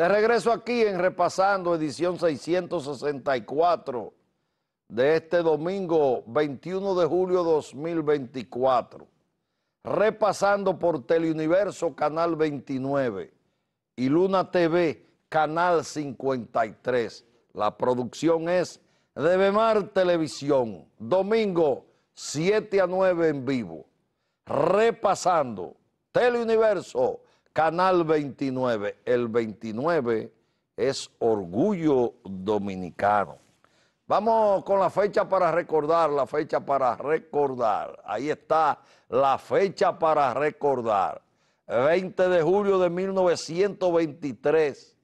De regreso aquí en Repasando, edición 664 de este domingo 21 de julio 2024. Repasando por Teleuniverso, Canal 29 y Luna TV, Canal 53. La producción es de Bemar Televisión, domingo 7 a 9 en vivo. Repasando Teleuniverso Canal 29. El 29 es Orgullo Dominicano. Vamos con la fecha para recordar, la fecha para recordar. Ahí está la fecha para recordar. 20 de julio de 1923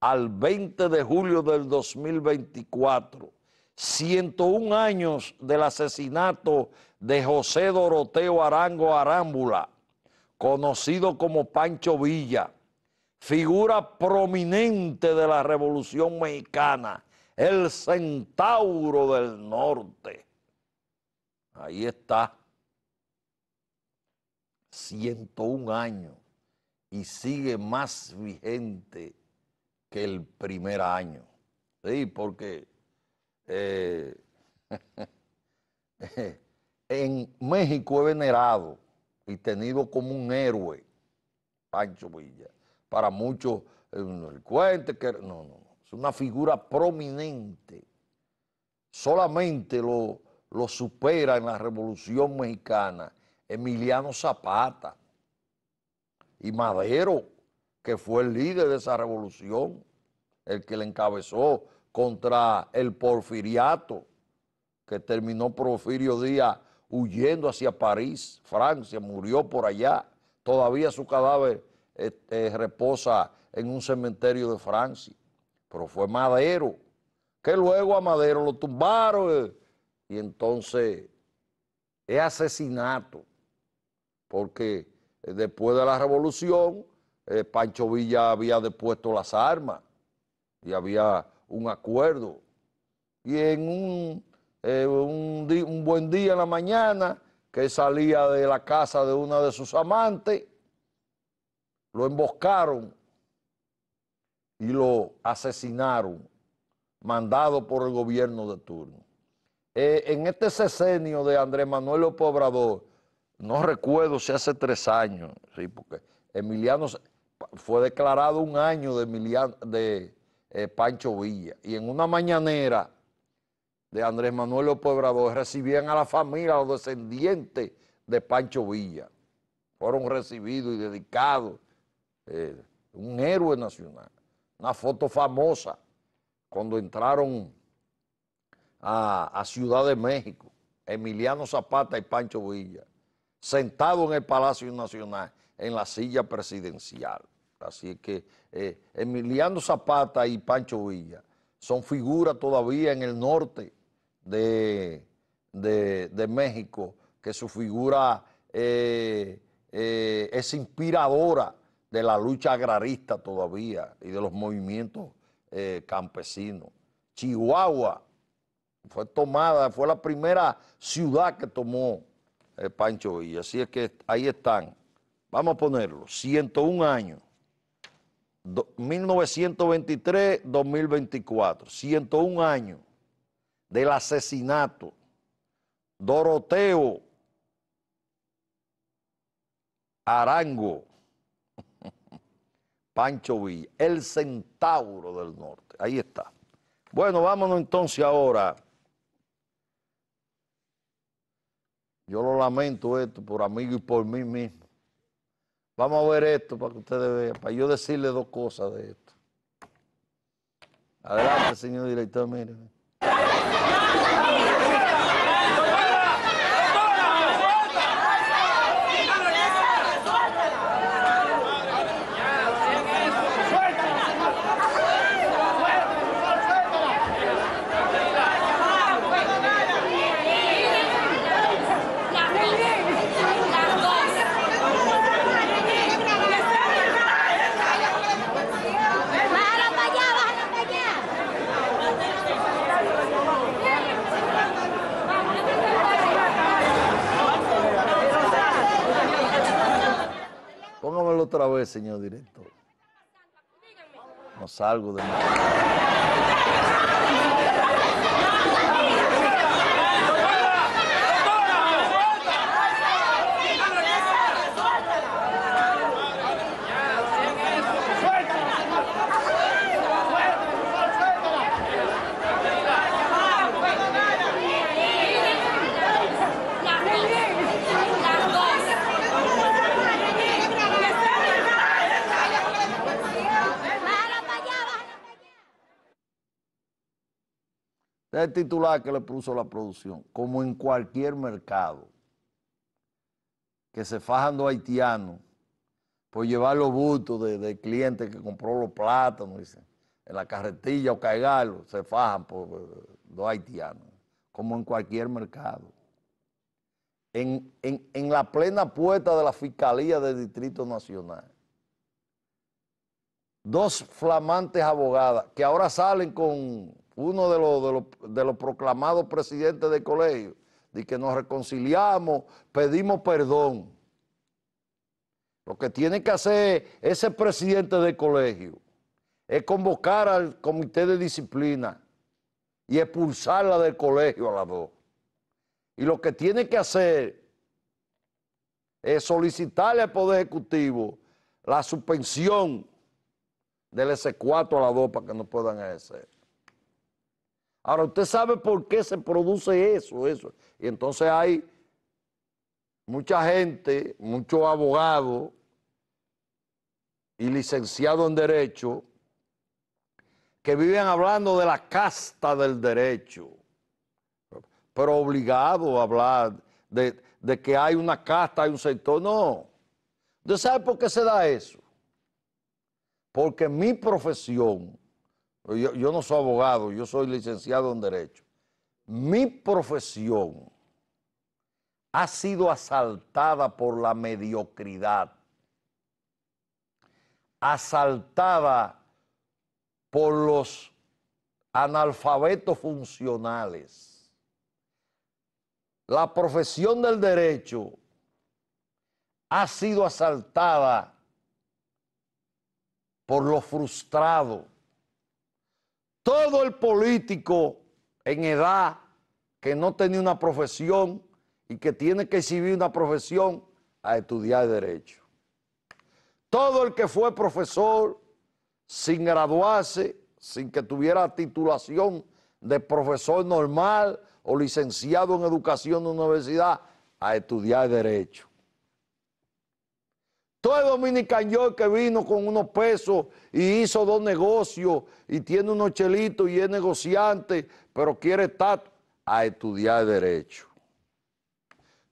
al 20 de julio del 2024. 101 años del asesinato de José Doroteo Arango Arámbula, conocido como Pancho Villa, figura prominente de la Revolución Mexicana, el centauro del norte. Ahí está, 101 años y sigue más vigente que el primer año. Sí, porque eh, en México he venerado y tenido como un héroe, Pancho Villa. Para muchos eh, el cuente, no, no, es una figura prominente. Solamente lo, lo supera en la Revolución Mexicana Emiliano Zapata y Madero, que fue el líder de esa revolución, el que le encabezó contra el porfiriato, que terminó Porfirio Díaz huyendo hacia París, Francia, murió por allá. Todavía su cadáver este, reposa en un cementerio de Francia. Pero fue Madero, que luego a Madero lo tumbaron. Eh, y entonces es asesinato, porque eh, después de la revolución, eh, Pancho Villa había depuesto las armas y había un acuerdo. Y en un eh, un, buen día en la mañana, que salía de la casa de una de sus amantes, lo emboscaron y lo asesinaron, mandado por el gobierno de turno. Eh, en este sesenio de Andrés Manuel López Obrador, no recuerdo si hace tres años, sí, porque Emiliano fue declarado un año de, Emiliano, de eh, Pancho Villa, y en una mañanera de Andrés Manuel López Obrador recibían a la familia, a los descendientes de Pancho Villa. Fueron recibidos y dedicados. Eh, un héroe nacional. Una foto famosa cuando entraron a, Ciudad de México, Emiliano Zapata y Pancho Villa, sentado en el Palacio Nacional, en la silla presidencial. Así que eh, Emiliano Zapata y Pancho Villa son figuras todavía en el norte de, de, México, que su figura eh, eh, es inspiradora de la lucha agrarista todavía y de los movimientos eh, campesinos. Chihuahua fue tomada, fue la primera ciudad que tomó Pancho Villa. Así es que ahí están. Vamos a ponerlo, 101 años. 1923-2024, 101 años del asesinato. Doroteo Arango, Pancho Villa, el centauro del norte. Ahí está. Bueno, vámonos entonces ahora. Yo lo lamento esto por amigo y por mí mismo. Vamos a ver esto para que ustedes vean, para yo decirle dos cosas de esto. Adelante, señor director, mire. Yeah. otra vez, señor director. No salgo de el titular que le puso la producción, como en cualquier mercado, que se fajan los haitianos por llevar los bultos de, de clientes que compró los plátanos en la carretilla o cargarlos, se fajan por los eh, haitianos, como en cualquier mercado. en la plena puerta de la Fiscalía del Distrito Nacional dos flamantes abogadas que ahora salen con uno de los, proclamados presidentes del colegio, de que nos reconciliamos, pedimos perdón. Lo que tiene que hacer ese presidente del colegio es convocar al comité de disciplina y expulsarla del colegio a las dos. Y lo que tiene que hacer es solicitarle al Poder Ejecutivo la suspensión del S4 a las dos para que no puedan hacer. Ahora, usted sabe por qué se produce eso, eso. Y entonces hay mucha gente, muchos abogados y licenciados en derecho que viven hablando de la casta del derecho, pero obligados a hablar de, de que hay una casta, hay un sector. No. ¿Usted sabe por qué se da eso? Porque mi profesión pues yo, no soy abogado, yo soy licenciado en Derecho. Mi profesión ha sido asaltada por la mediocridad, asaltada por los analfabetos funcionales. La profesión del derecho ha sido asaltada por los frustrados todo el político en edad que no tenía una profesión y que tiene que exhibir una profesión a estudiar derecho. Todo el que fue profesor sin graduarse, sin que tuviera titulación de profesor normal o licenciado en educación de universidad, a estudiar derecho. Todo el Dominican que vino con unos pesos y hizo dos negocios y tiene unos chelitos y es negociante, pero quiere estar a estudiar derecho.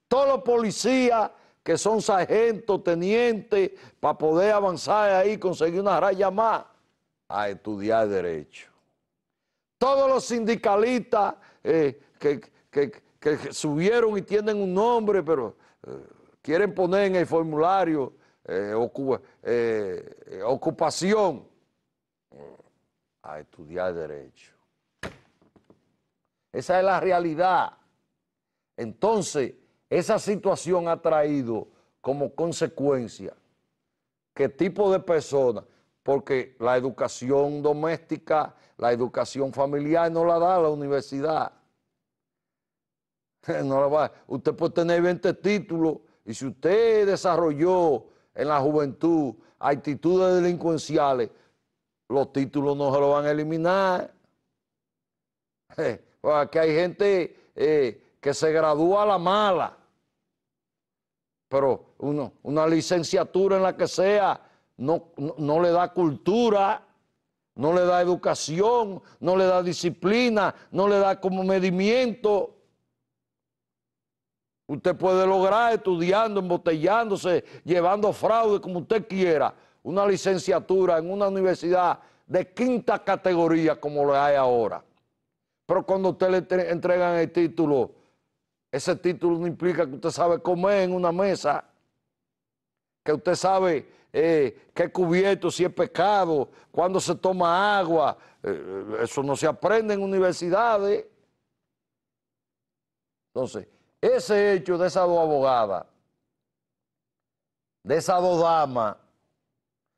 Todos los policías que son sargentos, tenientes, para poder avanzar ahí, y conseguir una raya más, a estudiar derecho. Todos los sindicalistas eh, que, subieron y tienen un nombre, pero eh, quieren poner en el formulario eh, eh, eh, ocupación a estudiar derecho. Esa es la realidad. Entonces, esa situación ha traído como consecuencia qué tipo de personas, porque la educación doméstica, la educación familiar no la da la universidad. No Usted puede tener 20 títulos y si usted desarrolló en la juventud, actitudes delincuenciales, los títulos no se lo van a eliminar. Aquí hay gente eh, que se gradúa a la mala, pero una licenciatura en la que sea no le da cultura no le da educación, no le da disciplina, no le da como medimiento. Usted puede lograr estudiando, embotellándose, llevando fraude como usted quiera, una licenciatura en una universidad de quinta categoría como la hay ahora. Pero cuando usted le entregan el título, ese título no implica que usted sabe comer en una mesa, que usted sabe eh, qué cubierto, si es pescado, cuándo se toma agua. Eh, eso no se aprende en universidades. Entonces, ese hecho de esas dos abogadas, de esas dos damas,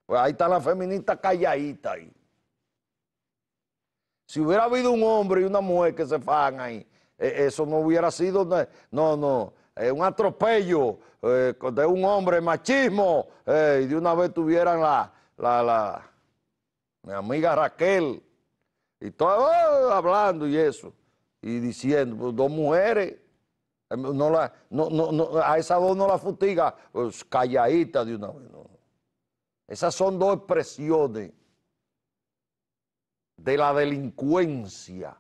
pues ahí está la feminista calladita ahí. Si hubiera habido un hombre y una mujer que se fagan ahí, e, eso no hubiera sido, no, no, eh, un atropello eh, de un hombre, machismo, eh, y de una vez tuvieran la, la, la, mi amiga Raquel, y todo oh, hablando y eso, y diciendo, pues, dos mujeres no la, a esa dos no la fustiga pues, calladita de una vez. Esas son dos expresiones de la delincuencia,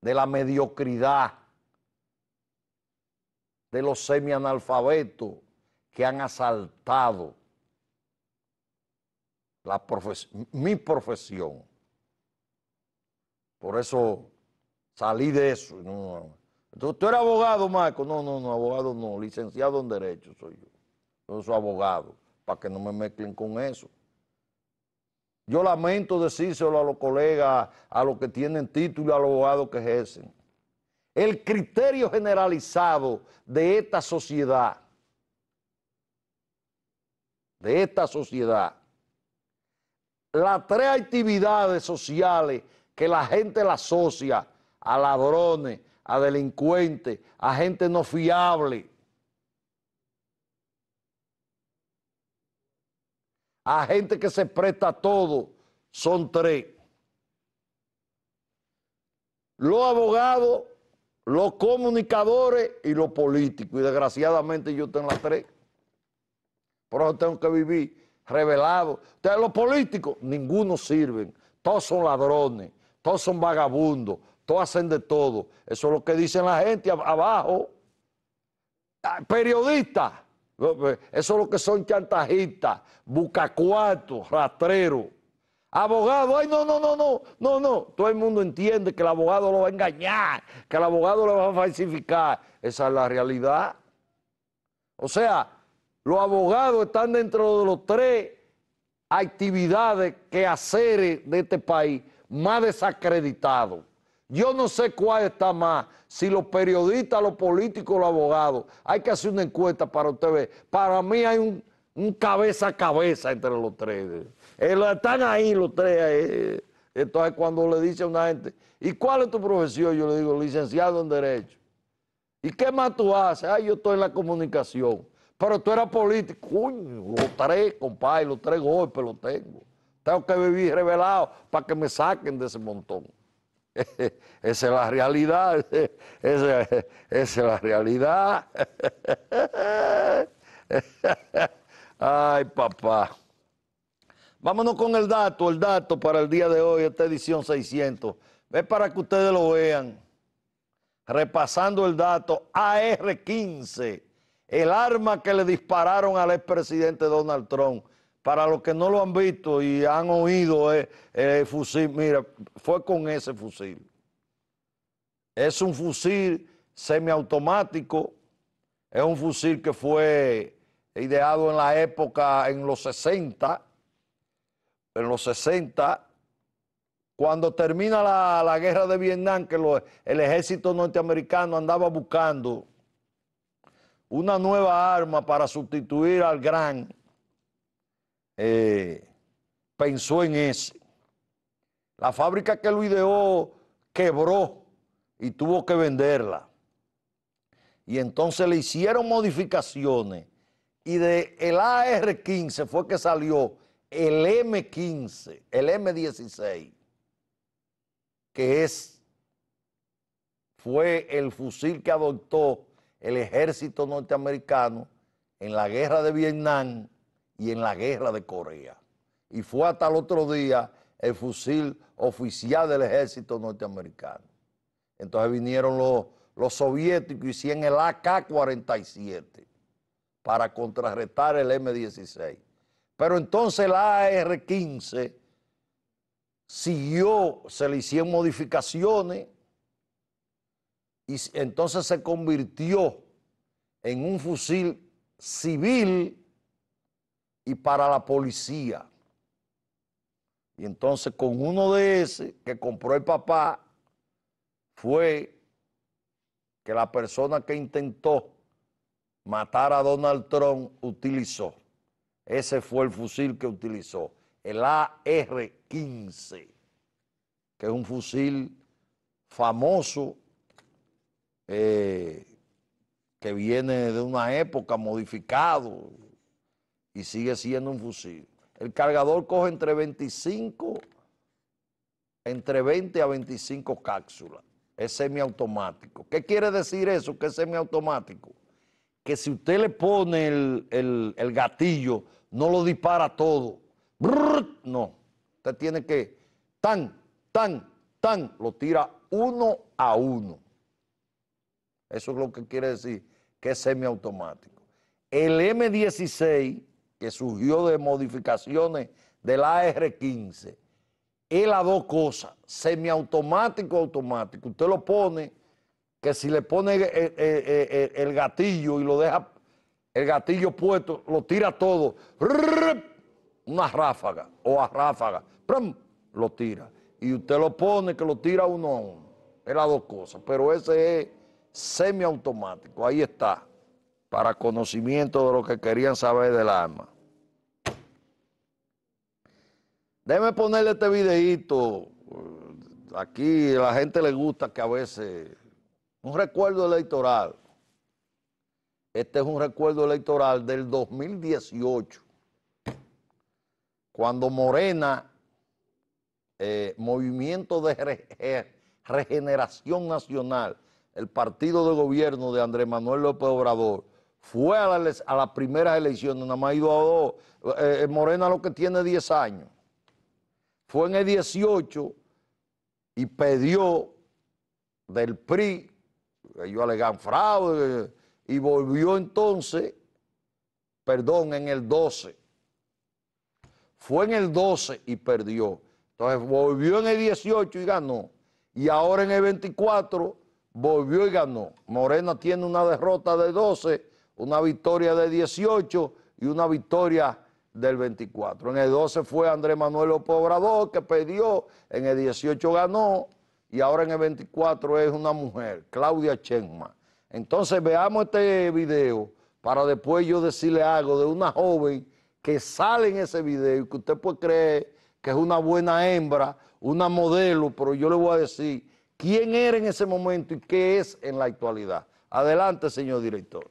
de la mediocridad, de los semianalfabetos que han asaltado la mi profesión. Por eso salí de eso. No, entonces, ¿tú eres abogado, Marco? No, no, no, abogado no, licenciado en Derecho soy yo. Yo soy abogado, para que no me mezclen con eso. Yo lamento decírselo a los colegas, a los que tienen título, a los abogados que ejercen. El criterio generalizado de esta sociedad, de esta sociedad, las tres actividades sociales que la gente la asocia a ladrones, a delincuentes, a gente no fiable, a gente que se presta a todo, son tres. Los abogados, los comunicadores y los políticos. Y desgraciadamente yo tengo las tres. Por eso tengo que vivir revelado. Entonces los políticos, ninguno sirven. Todos son ladrones, todos son vagabundos, todos hacen de todo. Eso es lo que dicen la gente abajo. Ah, periodistas. Pues, eso es lo que son chantajistas, bucacuatos, rastreros. Abogado, ay, no, no, no, no, no, no. Todo el mundo entiende que el abogado lo va a engañar, que el abogado lo va a falsificar. Esa es la realidad. O sea, los abogados están dentro de los tres actividades que hacer de este país más desacreditados. Yo no sé cuál está más, si los periodistas, los políticos, los abogados. Hay que hacer una encuesta para usted ver. Para mí hay un, cabeza a cabeza entre los tres. Eh, están ahí los tres. Eh, eh. Entonces, cuando le dice a una gente, ¿y cuál es tu profesión? Yo le digo, licenciado en Derecho. ¿Y qué más tú haces? Ah, yo estoy en la comunicación. Pero tú eras político. uy los tres, compadre, los tres golpes los tengo. Tengo que vivir revelado para que me saquen de ese montón. Esa es la realidad. Esa, es la realidad. Ay, papá. Vámonos con el dato, el dato para el día de hoy, esta edición 600. Ve para que ustedes lo vean. Repasando el dato, AR-15, el arma que le dispararon al expresidente Donald Trump para los que no lo han visto y han oído el, eh, eh, fusil, mira, fue con ese fusil. Es un fusil semiautomático, es un fusil que fue ideado en la época, en los 60, en los 60, cuando termina la, guerra de Vietnam, que el ejército norteamericano andaba buscando una nueva arma para sustituir al gran eh, pensó en ese. La fábrica que lo ideó quebró y tuvo que venderla. Y entonces le hicieron modificaciones y de el AR-15 fue que salió el M15, el M16, que es, fue el fusil que adoptó el ejército norteamericano en la guerra de Vietnam y en la guerra de Corea. Y fue hasta el otro día el fusil oficial del ejército norteamericano. Entonces vinieron los, los soviéticos y hicieron el AK-47 para contrarrestar el M-16. Pero entonces el AR-15 siguió, se le hicieron modificaciones y entonces se convirtió en un fusil civil y para la policía. Y entonces con uno de ese que compró el papá fue que la persona que intentó matar a Donald Trump utilizó. Ese fue el fusil que utilizó, el AR-15, que es un fusil famoso eh, que viene de una época modificado, y sigue siendo un fusil. El cargador coge entre 25, entre 20 a 25 cápsulas. Es semiautomático. ¿Qué quiere decir eso? Que es semiautomático. Que si usted le pone el, gatillo, no lo dispara todo. no. Usted tiene que tan, tan, tan, lo tira uno a uno. Eso es lo que quiere decir que es semiautomático. El M16 que surgió de modificaciones del AR-15, es las dos cosas, semiautomático, automático. Usted lo pone, que si le pone el, gatillo y lo deja, el gatillo puesto, lo tira todo, una ráfaga o a ráfaga, lo tira. Y usted lo pone, que lo tira uno a uno. Es las dos cosas, pero ese es semiautomático, ahí está para conocimiento de lo que querían saber del arma. Déjeme ponerle este videito Aquí a la gente le gusta que a veces. Un recuerdo electoral. Este es un recuerdo electoral del 2018. Cuando Morena, eh, Movimiento de Regeneración Nacional, el partido de gobierno de Andrés Manuel López Obrador, fue a, las, primeras elecciones, nada más ido a dos. Eh, eh, Morena lo que tiene 10 años fue en el 18 y perdió del PRI, ellos alegan fraude, y volvió entonces, perdón, en el 12. Fue en el 12 y perdió. Entonces volvió en el 18 y ganó. Y ahora en el 24 volvió y ganó. Morena tiene una derrota de 12, una victoria de 18 y una victoria del 24. En el 12 fue Andrés Manuel López Obrador que perdió, en el 18 ganó y ahora en el 24 es una mujer, Claudia Chenma. Entonces veamos este video para después yo decirle algo de una joven que sale en ese video y que usted puede creer que es una buena hembra, una modelo, pero yo le voy a decir quién era en ese momento y qué es en la actualidad. Adelante, señor director.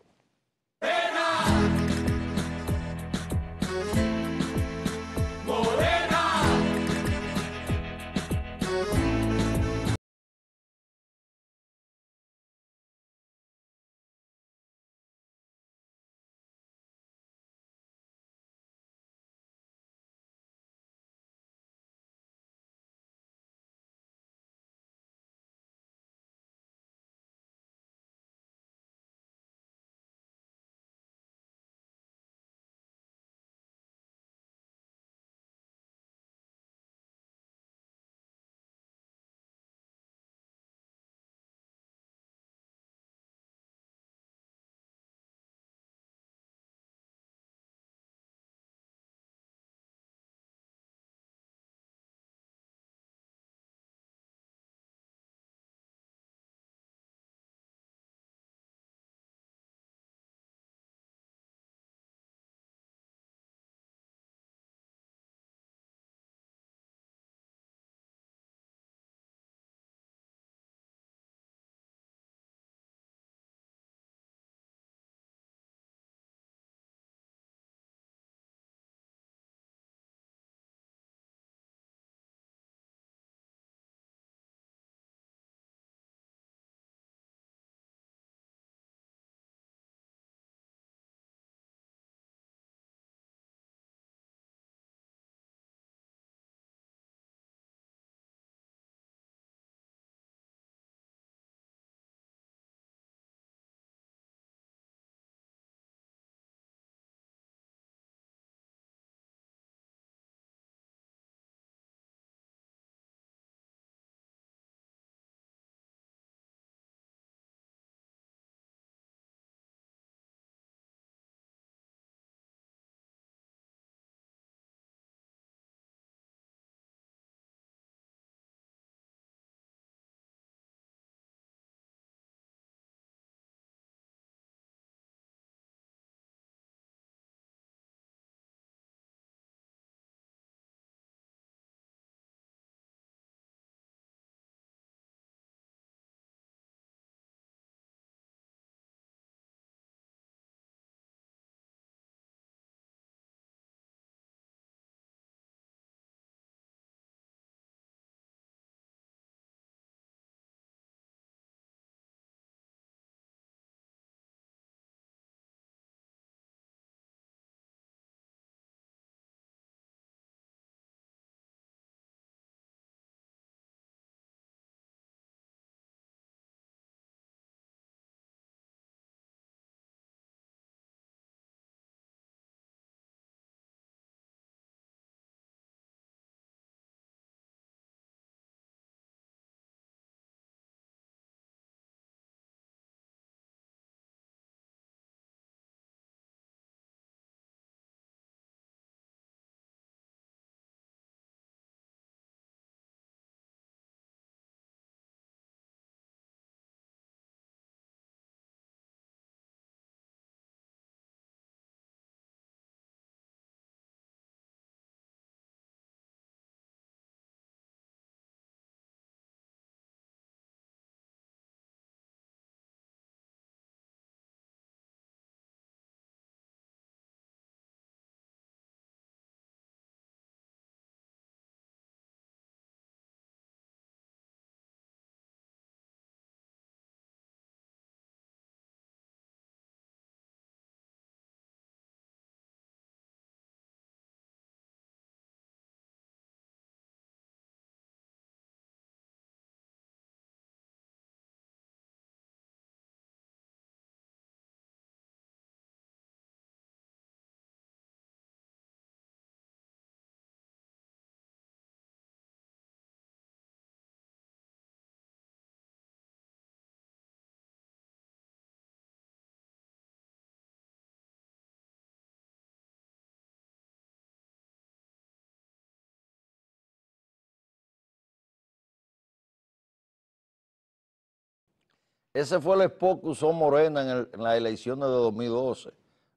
Ese fue el spot que usó Morena en, las elecciones de 2012.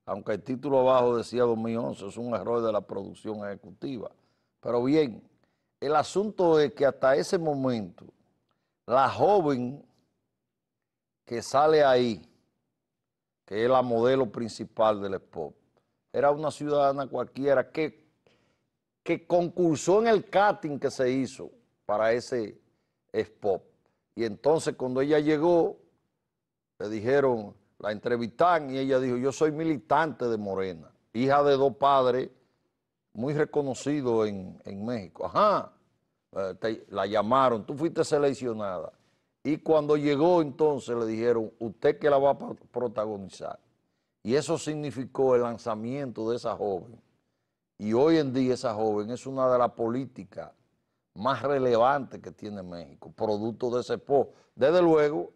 Aunque el título abajo decía 2011, es un error de la producción ejecutiva. Pero bien, el asunto es que hasta ese momento, la joven que sale ahí, que es la modelo principal del spot, era una ciudadana cualquiera que, que concursó en el casting que se hizo para ese spot. Y entonces cuando ella llegó, le dijeron, la entrevistan y ella dijo, yo soy militante de Morena, hija de dos padres muy reconocidos en, México. Ajá, eh, la llamaron, tú fuiste seleccionada. Y cuando llegó entonces le dijeron, usted que la va a protagonizar. Y eso significó el lanzamiento de esa joven. Y hoy en día esa joven es una de las políticas más relevantes que tiene México, producto de ese post. Desde luego,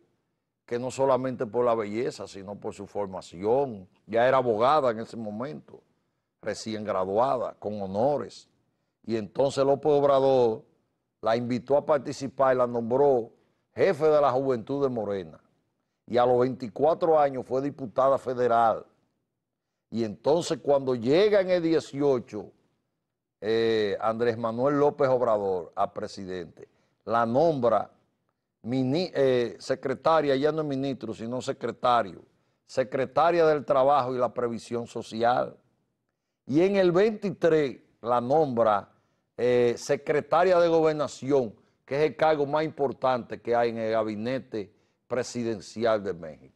que no solamente por la belleza, sino por su formación. Ya era abogada en ese momento, recién graduada, con honores. Y entonces López Obrador la invitó a participar y la nombró jefe de la juventud de Morena. Y a los 24 años fue diputada federal. Y entonces cuando llega en el 18, eh, Andrés Manuel López Obrador a presidente, la nombra eh, secretaria, ya no es ministro, sino secretario, secretaria del Trabajo y la Previsión Social. Y en el 23 la nombra eh, secretaria de Gobernación, que es el cargo más importante que hay en el gabinete presidencial de México.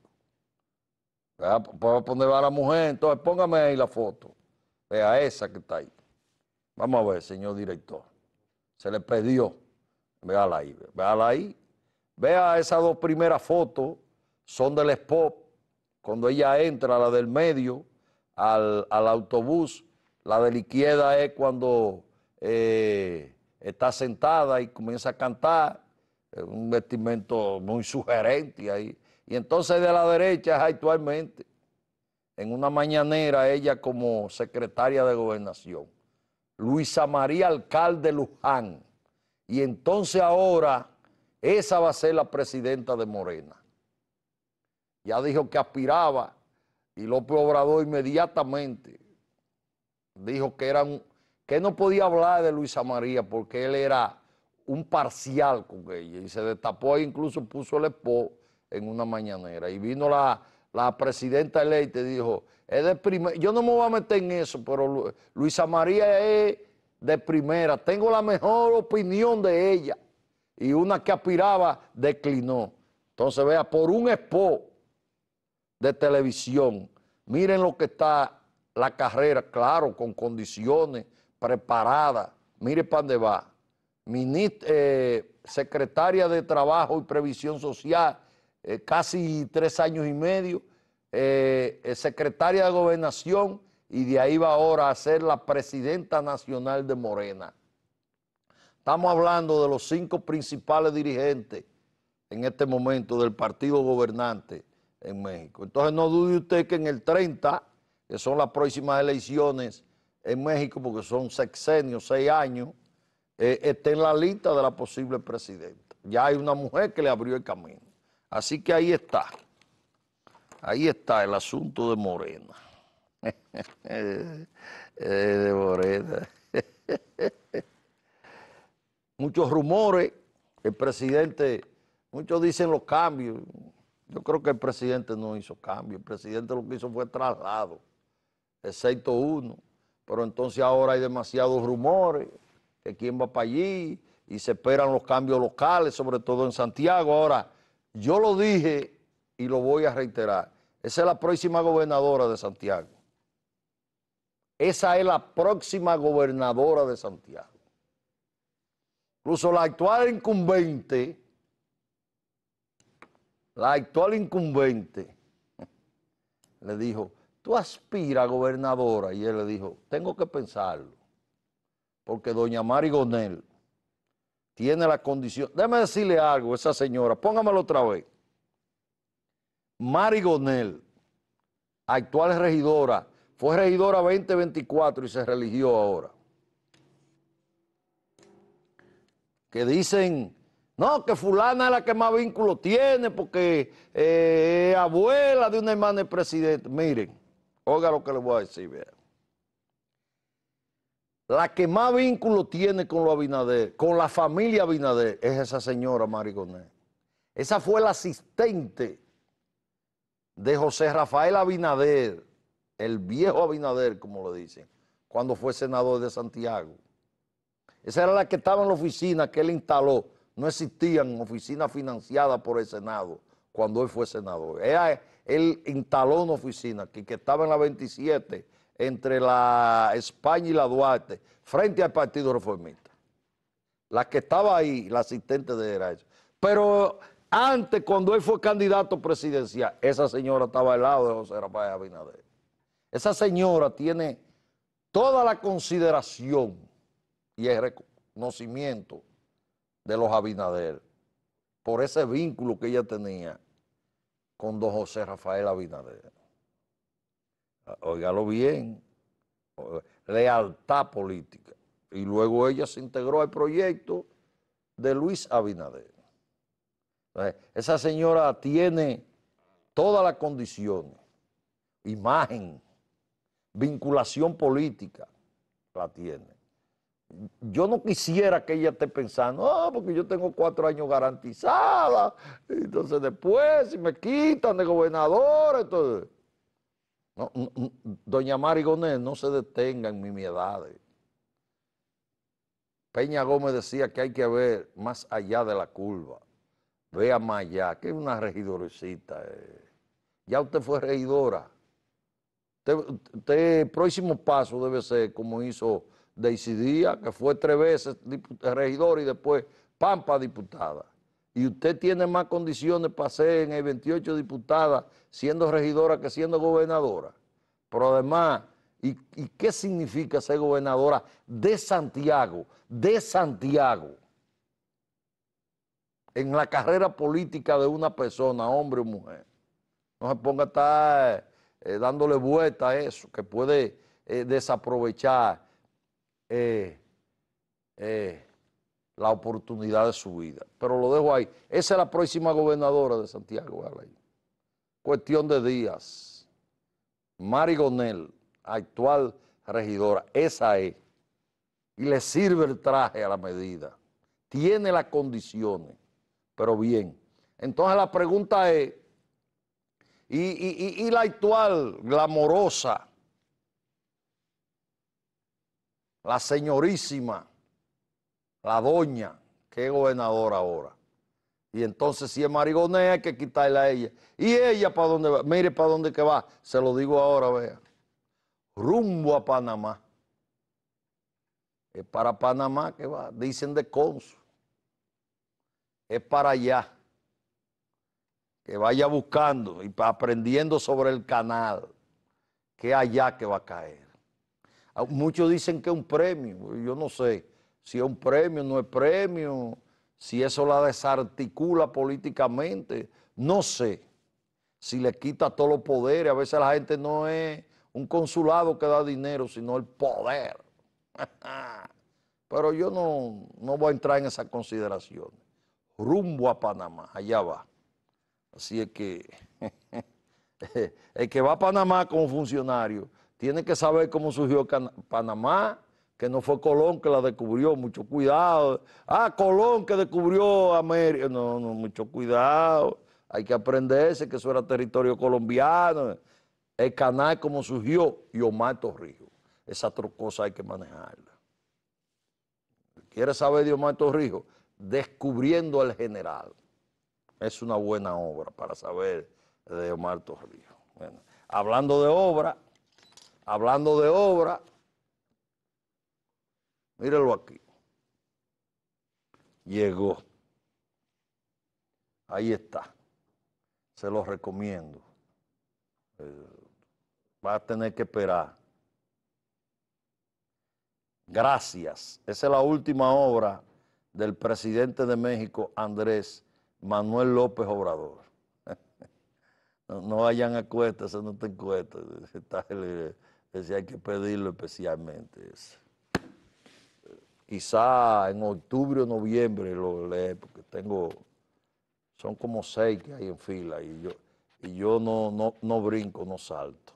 Voy a poner a la mujer, entonces póngame ahí la foto. Vea esa que está ahí. Vamos a ver, señor director. Se le pidió. Véala ahí, véala ahí. Vea esas dos primeras fotos, son del SPOP, cuando ella entra, la del medio, al, autobús, la de la izquierda es cuando eh, está sentada y comienza a cantar, un vestimento muy sugerente ahí. Y entonces de la derecha es actualmente, en una mañanera, ella como secretaria de gobernación. Luisa María Alcalde Luján. Y entonces ahora esa va a ser la presidenta de Morena. Ya dijo que aspiraba y López Obrador inmediatamente dijo que, eran, que no podía hablar de Luisa María porque él era un parcial con ella y se destapó e incluso puso el esposo en una mañanera. Y vino la, presidenta electa y dijo, es yo no me voy a meter en eso, pero Luisa María es de primera, tengo la mejor opinión de ella y una que aspiraba declinó. Entonces, vea, por un expo de televisión, miren lo que está la carrera, claro, con condiciones, preparada. Mire para dónde va. Eh, secretaria de Trabajo y Previsión Social, eh, casi tres años y medio. Eh, secretaria de Gobernación, y de ahí va ahora a ser la presidenta nacional de Morena. Estamos hablando de los cinco principales dirigentes en este momento del partido gobernante en México. Entonces no dude usted que en el 30, que son las próximas elecciones en México, porque son sexenios, seis años, eh, esté en la lista de la posible presidenta. Ya hay una mujer que le abrió el camino. Así que ahí está. Ahí está el asunto de Morena. Eh, de Morena. muchos rumores. El presidente, muchos dicen los cambios. Yo creo que el presidente no hizo cambios, El presidente lo que hizo fue traslado, excepto uno. Pero entonces ahora hay demasiados rumores, que quién va para allí, y se esperan los cambios locales, sobre todo en Santiago. Ahora, yo lo dije y lo voy a reiterar. Esa es la próxima gobernadora de Santiago. Esa es la próxima gobernadora de Santiago. Incluso la actual incumbente, la actual incumbente, le dijo, tú aspiras a gobernadora. Y él le dijo, tengo que pensarlo, porque doña Mari Gonel tiene la condición. Déjame decirle algo a esa señora, póngamelo otra vez. Mari Gonel, actual regidora, fue regidora 2024 y se religió ahora. que dicen, no, que fulana es la que más vínculo tiene porque eh, es abuela de una hermana del presidente. Miren, oiga lo que les voy a decir, La que más vínculo tiene con lo Abinader, con la familia Abinader, es esa señora Marigoné. Esa fue la asistente de José Rafael Abinader, el viejo Abinader, como lo dicen, cuando fue senador de Santiago. Esa era la que estaba en la oficina que él instaló. No existían oficinas financiadas por el Senado cuando él fue senador. Él, instaló una oficina que, que estaba en la 27 entre la España y la Duarte, frente al Partido Reformista. La que estaba ahí, la asistente de eso. Pero antes, cuando él fue candidato presidencial, esa señora estaba al lado de José Rafael Abinader. Esa señora tiene toda la consideración y el reconocimiento de los Abinader por ese vínculo que ella tenía con don José Rafael Abinader. Óigalo bien, lealtad política. Y luego ella se integró al proyecto de Luis Abinader. Esa señora tiene todas las condiciones, imagen, vinculación política, la tiene yo no quisiera que ella esté pensando, ah, porque yo tengo cuatro años garantizada, entonces después si me quitan de gobernador, entonces... doña Mari no se detenga en edad. Peña Gómez decía que hay que ver más allá de la curva, vea más allá, que es una regidorecita. Eh. Ya usted fue regidora. El próximo paso debe ser como hizo de que fue tres veces regidora y después Pampa diputada. Y usted tiene más condiciones para ser en el 28 diputada siendo regidora que siendo gobernadora. Pero además, ¿y, qué significa ser gobernadora de Santiago? De Santiago. En la carrera política de una persona, hombre o mujer. No se ponga a estar eh, dándole vuelta a eso, que puede eh, desaprovechar eh, eh, la oportunidad de su vida. Pero lo dejo ahí. Esa es la próxima gobernadora de Santiago, Cuestión de días. Mari Gonel, actual regidora, esa es. Y le sirve el traje a la medida. Tiene las condiciones, pero bien. Entonces la pregunta es, y la actual glamorosa la señorísima, la doña, que es gobernadora ahora. Y entonces si es marigonea hay que quitarla a ella. ¿Y ella para dónde va? Mire para dónde que va. Se lo digo ahora, vea. Rumbo a Panamá. Es para Panamá que va. Dicen de cónsul. Es para allá. Que vaya buscando y aprendiendo sobre el canal. Que allá que va a caer. Ah, muchos dicen que es un premio, yo no sé si es un premio, no es premio, si eso la desarticula políticamente, no sé, si le quita todos los poderes, a veces la gente no es un consulado que da dinero, sino el poder. Pero yo no, no voy a entrar en esas consideraciones. Rumbo a Panamá, allá va. Así es que el que va a Panamá como funcionario tiene que saber cómo surgió Panamá, que no fue Colón que la descubrió, mucho cuidado. Ah, Colón que descubrió América. No, no, mucho cuidado. Hay que aprenderse que eso era territorio colombiano. El canal como surgió y Omar Torrijos. Esa cosa hay que manejarla. ¿Quieres saber de Omar Torrijos? Descubriendo al general. Es una buena obra para saber de Omar Torrijos. hablando de obra, Hablando de obra, mírelo aquí. Llegó. Ahí está. Se lo recomiendo. Eh, va a tener que esperar. Gracias. Esa es la última obra del presidente de México, Andrés Manuel López Obrador. no, vayan a cuestas, no te el eh, es pues hay que pedirlo especialmente. Quizá en octubre o noviembre lo lee, porque tengo, son como seis que hay en fila y yo, y yo no, no, brinco, no salto.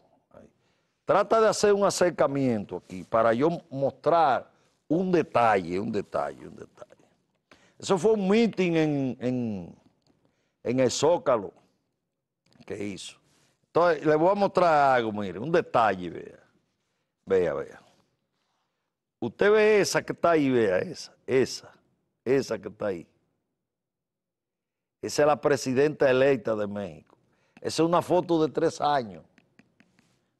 Trata de hacer un acercamiento aquí para yo mostrar un detalle, un detalle, un detalle. Eso fue un meeting en, en el Zócalo que hizo. Entonces, le voy a mostrar algo, mire, un detalle, vea. Vea, vea. Usted ve esa que está ahí, vea esa, esa, esa que está ahí. Esa es la presidenta electa de México. Esa es una foto de tres años.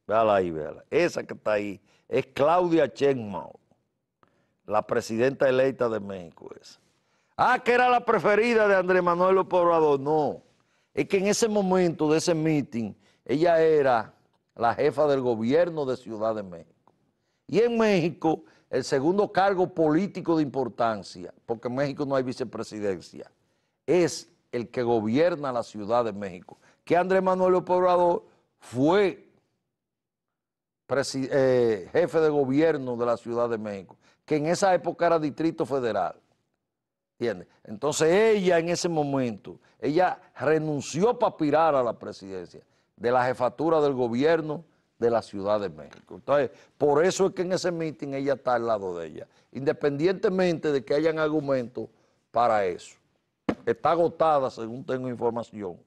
Véala ahí, véala. Esa que está ahí es Claudia Chenmao, la presidenta electa de México esa. Ah, que era la preferida de Andrés Manuel López Obrador. No, es que en ese momento de ese meeting, ella era la jefa del gobierno de Ciudad de México. Y en México, el segundo cargo político de importancia, porque en México no hay vicepresidencia, es el que gobierna la Ciudad de México. Que Andrés Manuel López Obrador fue eh, jefe de gobierno de la Ciudad de México, que en esa época era Distrito Federal. ¿Entiendes? Entonces ella en ese momento, ella renunció para aspirar a la presidencia de la jefatura del gobierno de la Ciudad de México. Entonces, por eso es que en ese meeting ella está al lado de ella, independientemente de que hayan argumentos para eso. Está agotada, según tengo información.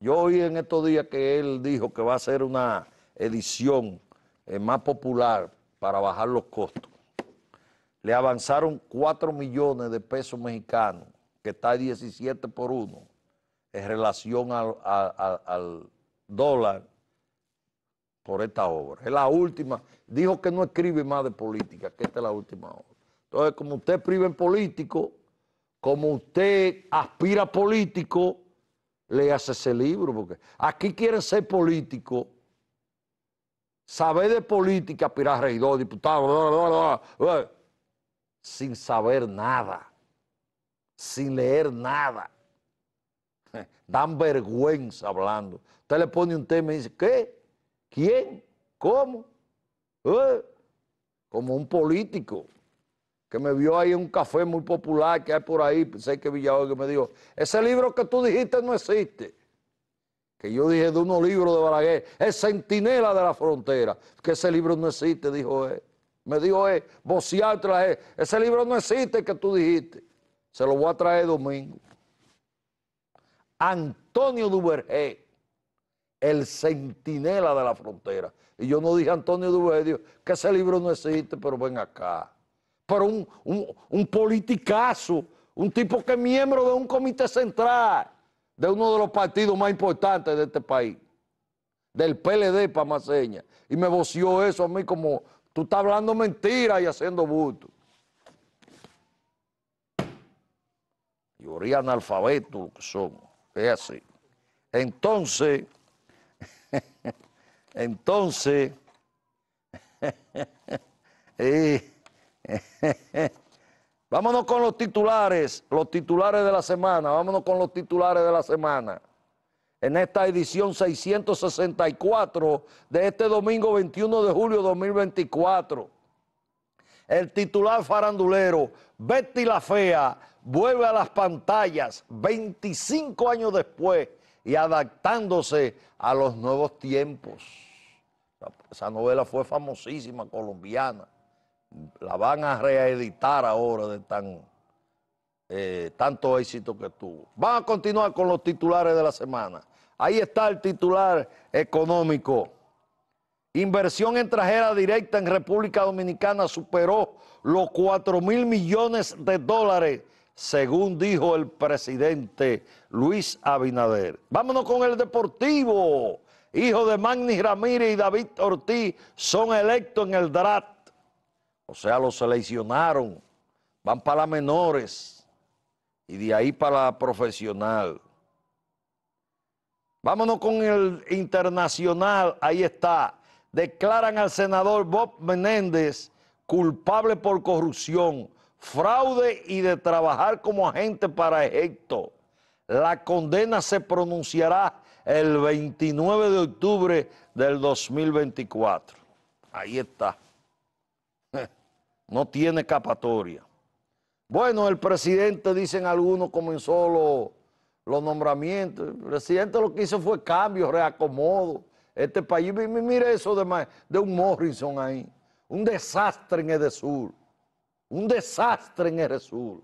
Yo oí en estos días que él dijo que va a ser una edición eh, más popular para bajar los costos. Le avanzaron 4 millones de pesos mexicanos, que está 17 por 1, en relación al dólar por esta obra. Es la última. Dijo que no escribe más de política, que esta es la última obra. Entonces, como usted escribe en político, como usted aspira a político, hace ese libro, porque aquí quieren ser político saber de política, aspirar a regidor, diputado, sin saber nada, sin leer nada. Dan vergüenza hablando. Usted le pone un tema y dice, ¿qué? ¿Quién? ¿Cómo? Eh, como un político que me vio ahí en un café muy popular que hay por ahí, pensé que Villalobos que me dijo, ese libro que tú dijiste no existe. Que yo dije de unos libros de Balaguer, es Centinela de la Frontera, que ese libro no existe, dijo él. Me dijo él, vocear trae, ese libro no existe que tú dijiste. Se lo voy a traer domingo. Antonio Duvergé el centinela de la frontera. Y yo no dije a Antonio Duvedio que ese libro no existe, pero ven acá. Pero un, un, un politicazo, un tipo que es miembro de un comité central de uno de los partidos más importantes de este país, del PLD para señas... Y me voció eso a mí como, tú estás hablando mentira y haciendo bulto. Y oría analfabeto que somos, es así. Entonces... Entonces, vámonos con los titulares, los titulares de la semana, vámonos con los titulares de la semana. En esta edición 664 de este domingo 21 de julio 2024. El titular farandulero, Betty la Fea, vuelve a las pantallas 25 años después y adaptándose a los nuevos tiempos. Esa novela fue famosísima, colombiana. La van a reeditar ahora de tan, eh, tanto éxito que tuvo. Van a continuar con los titulares de la semana. Ahí está el titular económico. Inversión extranjera directa en República Dominicana superó los 4 mil millones de dólares según dijo el presidente Luis Abinader. Vámonos con el Deportivo. Hijo de Magni Ramírez y David Ortiz son electos en el DRAT. O sea, los seleccionaron. Van para las menores y de ahí para la profesional. Vámonos con el internacional. Ahí está. Declaran al senador Bob Menéndez culpable por corrupción fraude y de trabajar como agente para Egipto. La condena se pronunciará el 29 de octubre del 2024. Ahí está. No tiene capatoria, Bueno, el presidente, dicen algunos, comenzó los nombramientos. El presidente lo que hizo fue cambio, reacomodo. Este país, mire eso de, de un Morrison ahí. Un desastre en el sur. Un desastre en el sur.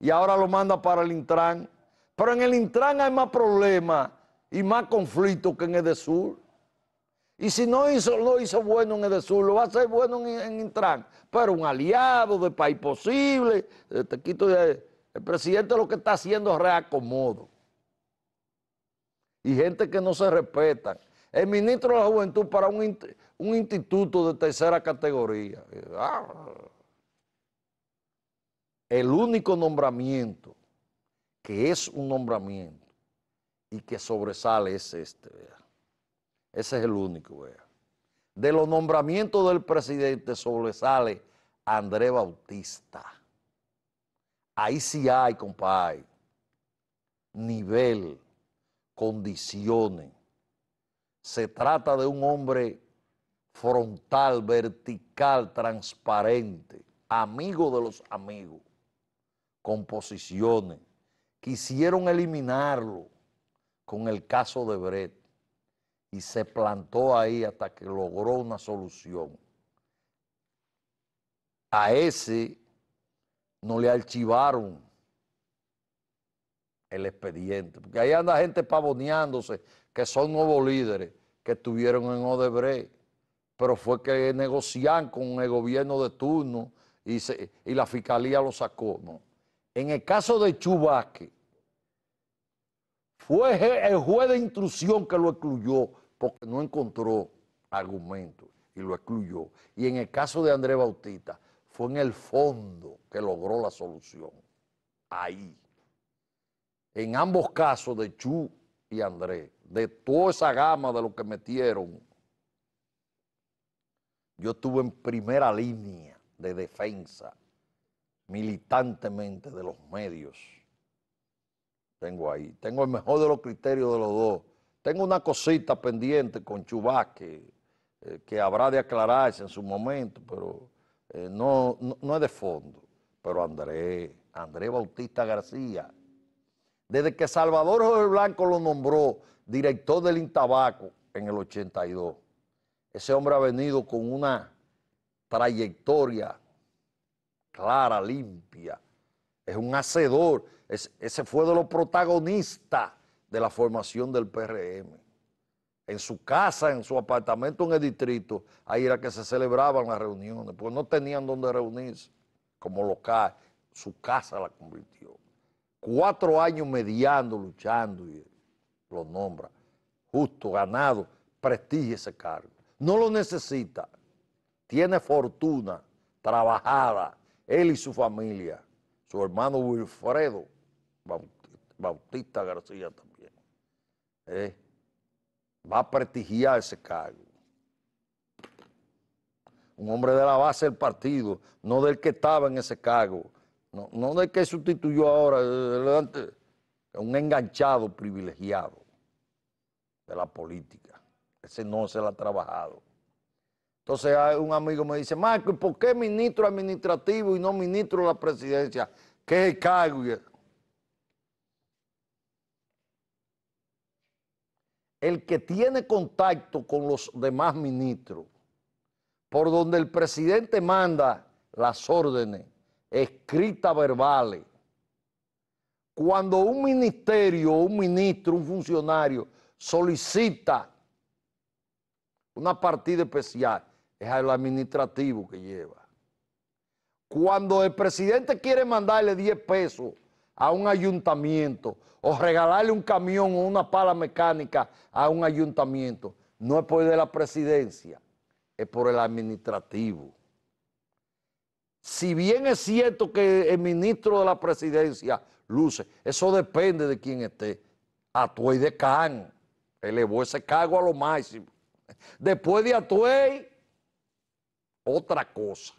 Y ahora lo manda para el Intran. Pero en el Intran hay más problemas y más conflictos que en el sur. Y si no hizo, lo hizo bueno en el sur, lo va a hacer bueno en, Intran. Pero un aliado de país posible, eh, te quito eh, el presidente lo que está haciendo es reacomodo. Y gente que no se respeta. El ministro de la Juventud para un, un instituto de tercera categoría. Ah. El único nombramiento que es un nombramiento y que sobresale es este, Ese es el único, De los nombramientos del presidente sobresale André Bautista. Ahí sí hay, compadre, nivel, condiciones. Se trata de un hombre frontal, vertical, transparente, amigo de los amigos, composiciones. Quisieron eliminarlo con el caso de Brett y se plantó ahí hasta que logró una solución. A ese no le archivaron el expediente, porque ahí anda gente pavoneándose que son nuevos líderes que estuvieron en Odebrecht pero fue que negociaron con el gobierno de turno y, la fiscalía lo sacó. No. En el caso de Chubasque, fue el juez de instrucción que lo excluyó porque no encontró argumento y lo excluyó. Y en el caso de Andrés Bautista, fue en el fondo que logró la solución. Ahí. En ambos casos de Chu y Andrés, de toda esa gama de lo que metieron yo estuve en primera línea de defensa militantemente de los medios. Tengo ahí, tengo el mejor de los criterios de los dos. Tengo una cosita pendiente con Chubá eh, que habrá de aclararse en su momento, pero eh, no, es de fondo. Pero Andrés, Andrés Bautista García, desde que Salvador José Blanco lo nombró director del Intabaco en el 82, ese hombre ha venido con una trayectoria clara, limpia. Es un hacedor. ese fue de los protagonistas de la formación del PRM. En su casa, en su apartamento en el distrito, ahí era que se celebraban las reuniones, porque no tenían donde reunirse como local. Su casa la convirtió. Cuatro años mediando, luchando, y lo nombra. Justo, ganado, prestigio ese cargo no lo necesita, tiene fortuna, trabajada, él y su familia, su hermano Wilfredo Bautista García también, ¿eh? va a prestigiar ese cargo. Un hombre de la base del partido, no del que estaba en ese cargo, no, no del que sustituyó ahora, eh, un enganchado privilegiado de la política. Ese no se la ha trabajado. Entonces un amigo me dice, Marco, ¿y por qué ministro administrativo y no ministro de la presidencia? ¿Qué es el cargo? El que tiene contacto con los demás ministros, por donde el presidente manda las órdenes escritas verbales, cuando un ministerio, un ministro, un funcionario solicita una partida especial, es el administrativo que lleva. Cuando el presidente quiere mandarle 10 pesos a un ayuntamiento o regalarle un camión o una pala mecánica a un ayuntamiento, no es por de la presidencia, es por el administrativo. Si bien es cierto que el ministro de la presidencia luce, eso depende de quién esté. y de Can elevó ese cargo a lo máximo. Después de Atuey, otra cosa.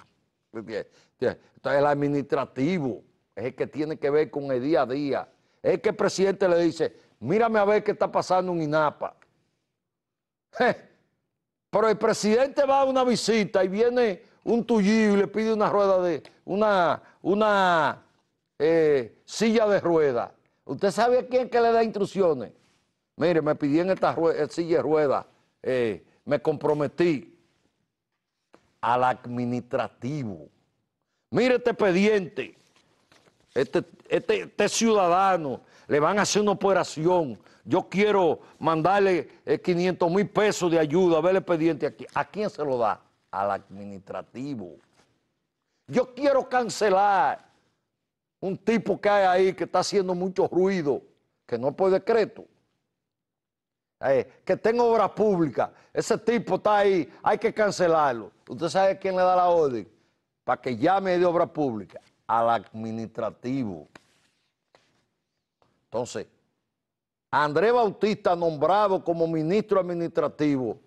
Entonces el administrativo es el que tiene que ver con el día a día. Es que el presidente le dice, mírame a ver qué está pasando en INAPA. Pero el presidente va a una visita y viene un tullido y le pide una rueda de, una, una eh, silla de ruedas ¿Usted sabe quién que le da instrucciones? Mire, me pidieron esta eh, silla de ruedas eh, me comprometí al administrativo. Mire este expediente, este, este, este, ciudadano, le van a hacer una operación. Yo quiero mandarle 500 eh, mil pesos de ayuda, a ver el expediente aquí. ¿A quién se lo da? Al administrativo. Yo quiero cancelar un tipo que hay ahí que está haciendo mucho ruido, que no es por decreto. Eh, que tengo obra pública. ese tipo está ahí, hay que cancelarlo. ¿Usted sabe quién le da la orden? Para que llame de obra pública al administrativo. Entonces, Andrés Bautista, nombrado como ministro administrativo,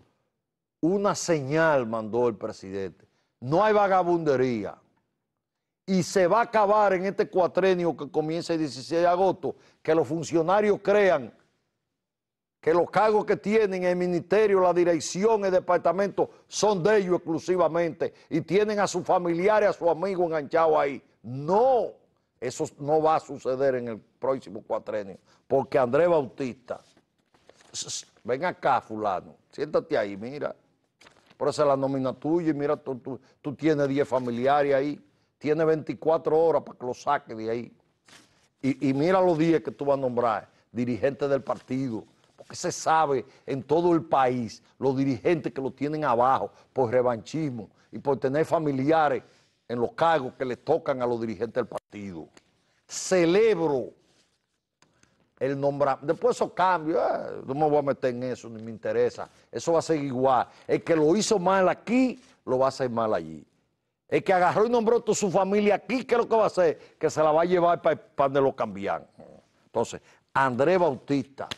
una señal mandó el presidente. No hay vagabundería. Y se va a acabar en este cuatrenio que comienza el 16 de agosto, que los funcionarios crean que los cargos que tienen el ministerio, la dirección, el departamento, son de ellos exclusivamente y tienen a sus familiares, a su amigo enganchado ahí. No, eso no va a suceder en el próximo cuatrenio, porque Andrés Bautista, ven acá fulano, siéntate ahí, mira, por esa es la nómina tuya y mira, tú, tienes 10 familiares ahí, tienes 24 horas para que lo saques de ahí. Y, y mira los 10 que tú vas a nombrar, dirigentes del partido se sabe en todo el país, los dirigentes que lo tienen abajo por revanchismo y por tener familiares en los cargos que le tocan a los dirigentes del partido. Celebro el nombramiento. Después esos cambios, ah, no me voy a meter en eso, ni me interesa. Eso va a ser igual. El que lo hizo mal aquí, lo va a hacer mal allí. El que agarró y nombró a toda su familia aquí, ¿qué es lo que va a hacer? Que se la va a llevar para donde lo de cambian. Entonces, Andrés Bautista,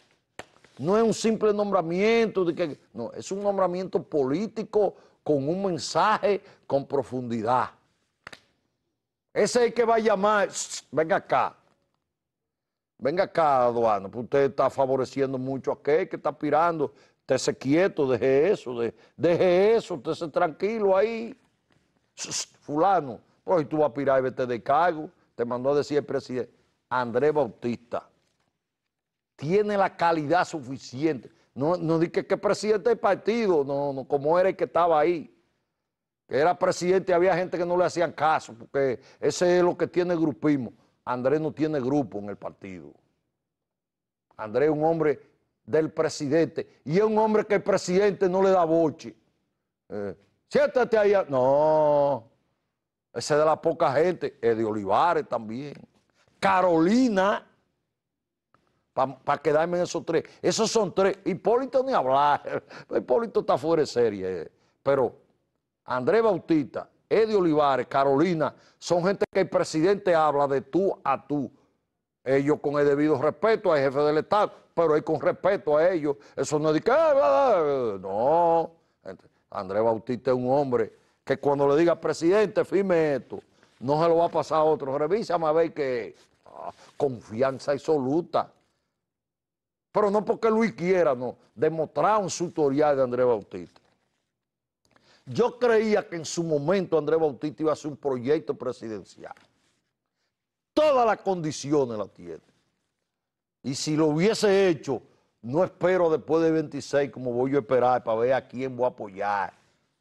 no es un simple nombramiento, de que, no, es un nombramiento político con un mensaje, con profundidad. Ese es el que va a llamar, venga acá, venga acá, aduano, pues usted está favoreciendo mucho a aquel que está pirando, usted quieto, deje eso, deje, eso, usted tranquilo ahí, fulano, pues tú vas a pirar y vete de cargo, te mandó a decir el presidente, Andrés Bautista tiene la calidad suficiente. No, no dije que presidente del partido, no, no, como era el que estaba ahí. Que era presidente y había gente que no le hacían caso, porque ese es lo que tiene el grupismo. Andrés no tiene grupo en el partido. Andrés es un hombre del presidente y es un hombre que el presidente no le da boche. Eh, siéntate ahí. No, ese de la poca gente, es de Olivares también. Carolina para quedarme en esos tres. Esos son tres. Hipólito ni hablar. Hipólito está fuera de serie. Eh. Pero Andrés Bautista, Eddie Olivares, Carolina, son gente que el presidente habla de tú a tú. Ellos con el debido respeto al jefe del Estado, pero hay con respeto a ellos. Eso no es de que... Ah, no. Andrés Bautista es un hombre que cuando le diga, presidente, firme esto, no se lo va a pasar a otro. Revísame a ver que... Ah, confianza absoluta. Pero no porque Luis quiera, no. Demostrar un tutorial de Andrés Bautista. Yo creía que en su momento Andrés Bautista iba a ser un proyecto presidencial. Todas las condiciones las tiene. Y si lo hubiese hecho, no espero después de 26 como voy yo a esperar para ver a quién voy a apoyar.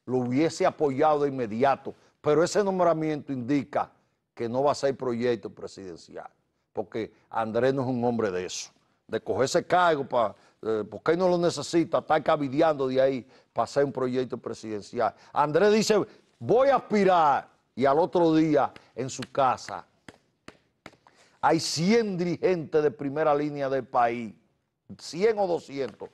Lo hubiese apoyado de inmediato, pero ese nombramiento indica que no va a ser proyecto presidencial, porque Andrés no es un hombre de eso de coger ese cargo, para, eh, porque él no lo necesita, está cavideando de ahí para hacer un proyecto presidencial. Andrés dice, voy a aspirar, y al otro día en su casa hay 100 dirigentes de primera línea del país, 100 o 200,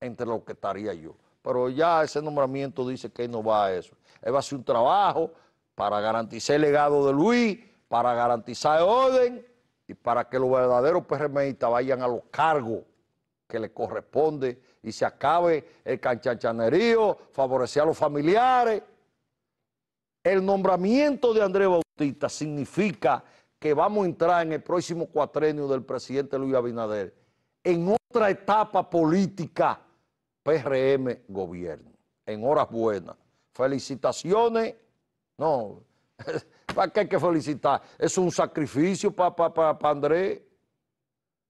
entre los que estaría yo. Pero ya ese nombramiento dice que él no va a eso. Él va a hacer un trabajo para garantizar el legado de Luis, para garantizar el orden y para que los verdaderos PRMistas vayan a los cargos que les corresponde y se acabe el canchachanerío, favorecer a los familiares. El nombramiento de Andrés Bautista significa que vamos a entrar en el próximo cuatrenio del presidente Luis Abinader en otra etapa política PRM gobierno. En horas buenas. Felicitaciones. No, ¿Para qué hay que felicitar? Es un sacrificio para Andrés.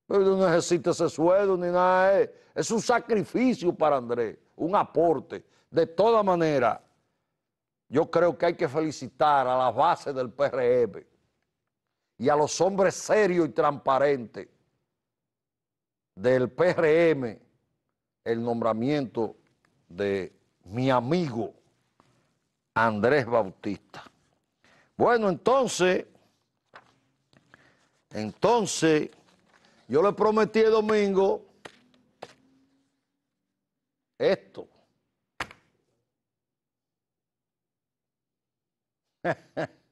Pero no necesita ese sueldo ni nada. De eh. es un sacrificio para Andrés, un aporte. De toda manera, yo creo que hay que felicitar a la base del PRM y a los hombres serios y transparentes del PRM el nombramiento de mi amigo Andrés Bautista. Bueno, entonces, entonces, yo le prometí el domingo esto.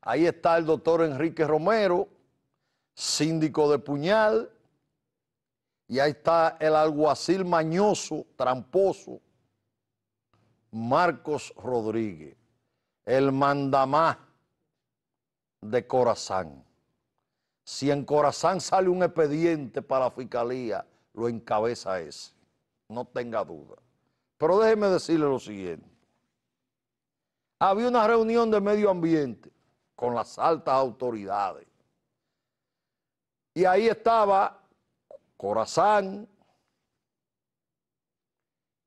Ahí está el doctor Enrique Romero, síndico de Puñal, y ahí está el alguacil mañoso, tramposo, Marcos Rodríguez el mandamás de Corazán. Si en Corazán sale un expediente para la fiscalía, lo encabeza ese, no tenga duda. Pero déjeme decirle lo siguiente. Había una reunión de medio ambiente con las altas autoridades. Y ahí estaba Corazán,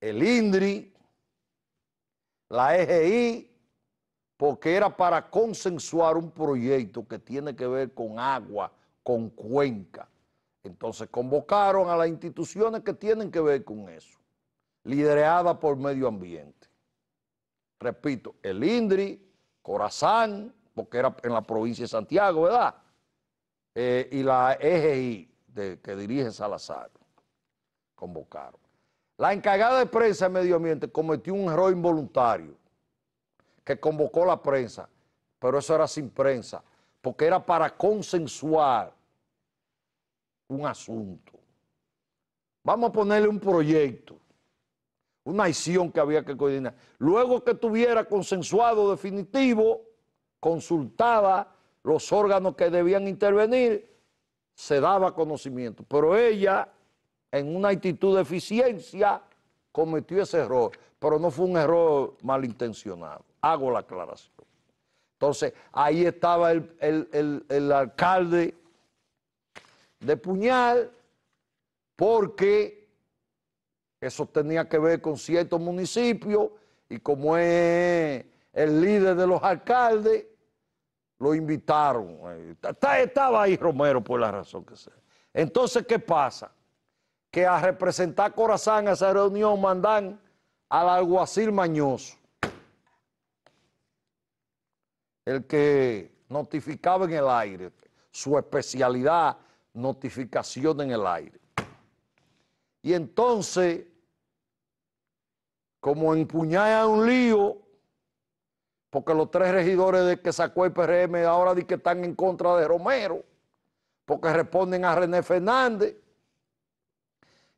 el INDRI, la EGI porque era para consensuar un proyecto que tiene que ver con agua, con cuenca. Entonces convocaron a las instituciones que tienen que ver con eso, liderada por medio ambiente. Repito, el INDRI, Corazán, porque era en la provincia de Santiago, ¿verdad? Eh, y la EGI, de, que dirige Salazar, convocaron. La encargada de prensa de medio ambiente cometió un error involuntario que convocó la prensa, pero eso era sin prensa, porque era para consensuar un asunto. Vamos a ponerle un proyecto, una acción que había que coordinar. Luego que tuviera consensuado definitivo, consultaba los órganos que debían intervenir, se daba conocimiento. Pero ella, en una actitud de eficiencia, cometió ese error, pero no fue un error malintencionado. Hago la aclaración. Entonces, ahí estaba el, alcalde de Puñal, porque eso tenía que ver con ciertos municipios y como es el líder de los alcaldes, lo invitaron. Estaba ahí Romero por la razón que sea. Entonces, ¿qué pasa? Que a representar Corazán a esa reunión mandan al alguacil mañoso. el que notificaba en el aire, su especialidad, notificación en el aire. Y entonces, como a un lío, porque los tres regidores de que sacó el PRM ahora dicen que están en contra de Romero, porque responden a René Fernández,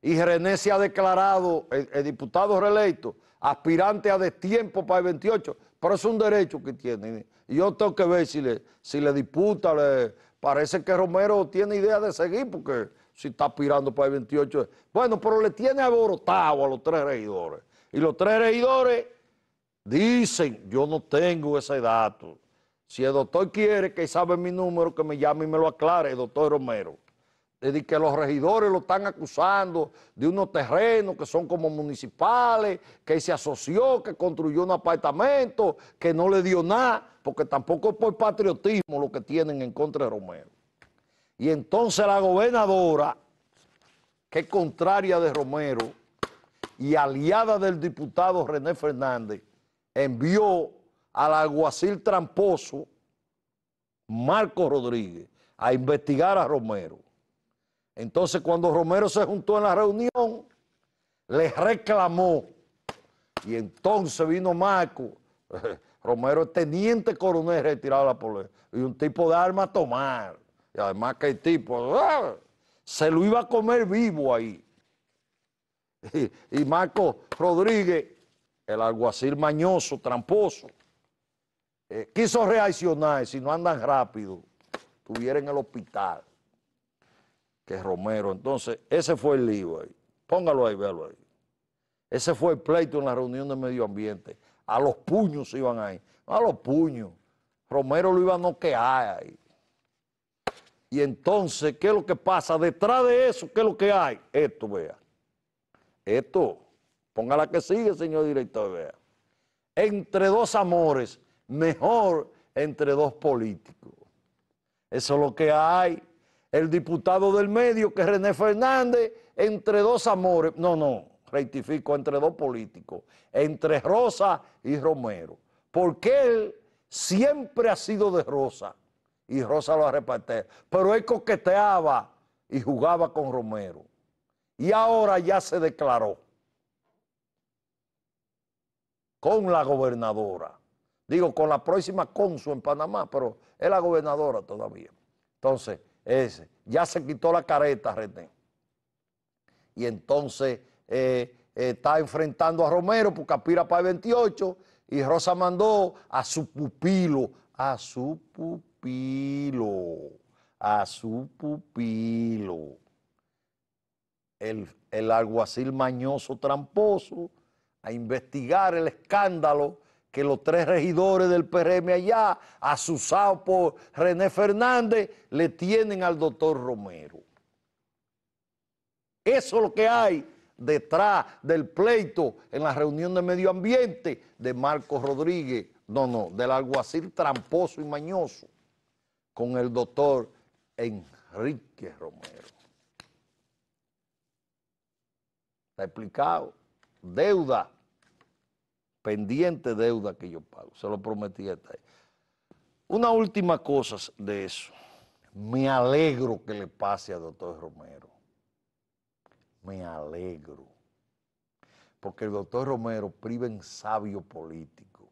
y René se ha declarado, el, diputado reelecto, aspirante a destiempo para el 28, pero es un derecho que tiene. Y yo tengo que ver si le, si le disputa, le, parece que Romero tiene idea de seguir, porque si está aspirando para el 28. Bueno, pero le tiene abortado a los tres regidores. Y los tres regidores dicen, yo no tengo ese dato. Si el doctor quiere que sabe mi número, que me llame y me lo aclare, el doctor Romero. Es decir, que los regidores lo están acusando de unos terrenos que son como municipales, que se asoció, que construyó un apartamento, que no le dio nada, porque tampoco es por patriotismo lo que tienen en contra de Romero. Y entonces la gobernadora, que es contraria de Romero y aliada del diputado René Fernández, envió al alguacil tramposo Marco Rodríguez a investigar a Romero. Entonces cuando Romero se juntó en la reunión, le reclamó. Y entonces vino Marco. Romero es teniente coronel retirado de la policía. Y un tipo de arma a tomar. Y además que el tipo ¡ah! se lo iba a comer vivo ahí. Y, Marco Rodríguez, el alguacil mañoso, tramposo, eh, quiso reaccionar. Si no andan rápido, estuviera en el hospital que Romero. Entonces, ese fue el lío ahí. Póngalo ahí, véalo ahí. Ese fue el pleito en la reunión de medio ambiente. A los puños iban ahí. A los puños. Romero lo iba a noquear ahí. Y entonces, ¿qué es lo que pasa? Detrás de eso, ¿qué es lo que hay? Esto, vea. Esto. póngala que sigue, señor director, vea. Entre dos amores, mejor entre dos políticos. Eso es lo que hay el diputado del medio, que René Fernández, entre dos amores, no, no, rectifico, entre dos políticos, entre Rosa y Romero, porque él siempre ha sido de Rosa y Rosa lo ha repartido, pero él coqueteaba y jugaba con Romero. Y ahora ya se declaró con la gobernadora, digo, con la próxima consu en Panamá, pero es la gobernadora todavía. Entonces, ya se quitó la careta, Retén. Y entonces eh, eh, está enfrentando a Romero porque aspira para el 28 y Rosa mandó a su pupilo, a su pupilo, a su pupilo. El, el alguacil mañoso tramposo a investigar el escándalo que los tres regidores del PRM allá, asusados por René Fernández, le tienen al doctor Romero. Eso es lo que hay detrás del pleito en la reunión de medio ambiente de Marcos Rodríguez, no, no, del alguacil tramposo y mañoso, con el doctor Enrique Romero. Está explicado. Deuda pendiente deuda que yo pago. Se lo prometí a esta. Una última cosa de eso. Me alegro que le pase a doctor Romero. Me alegro. Porque el doctor Romero priva en sabio político.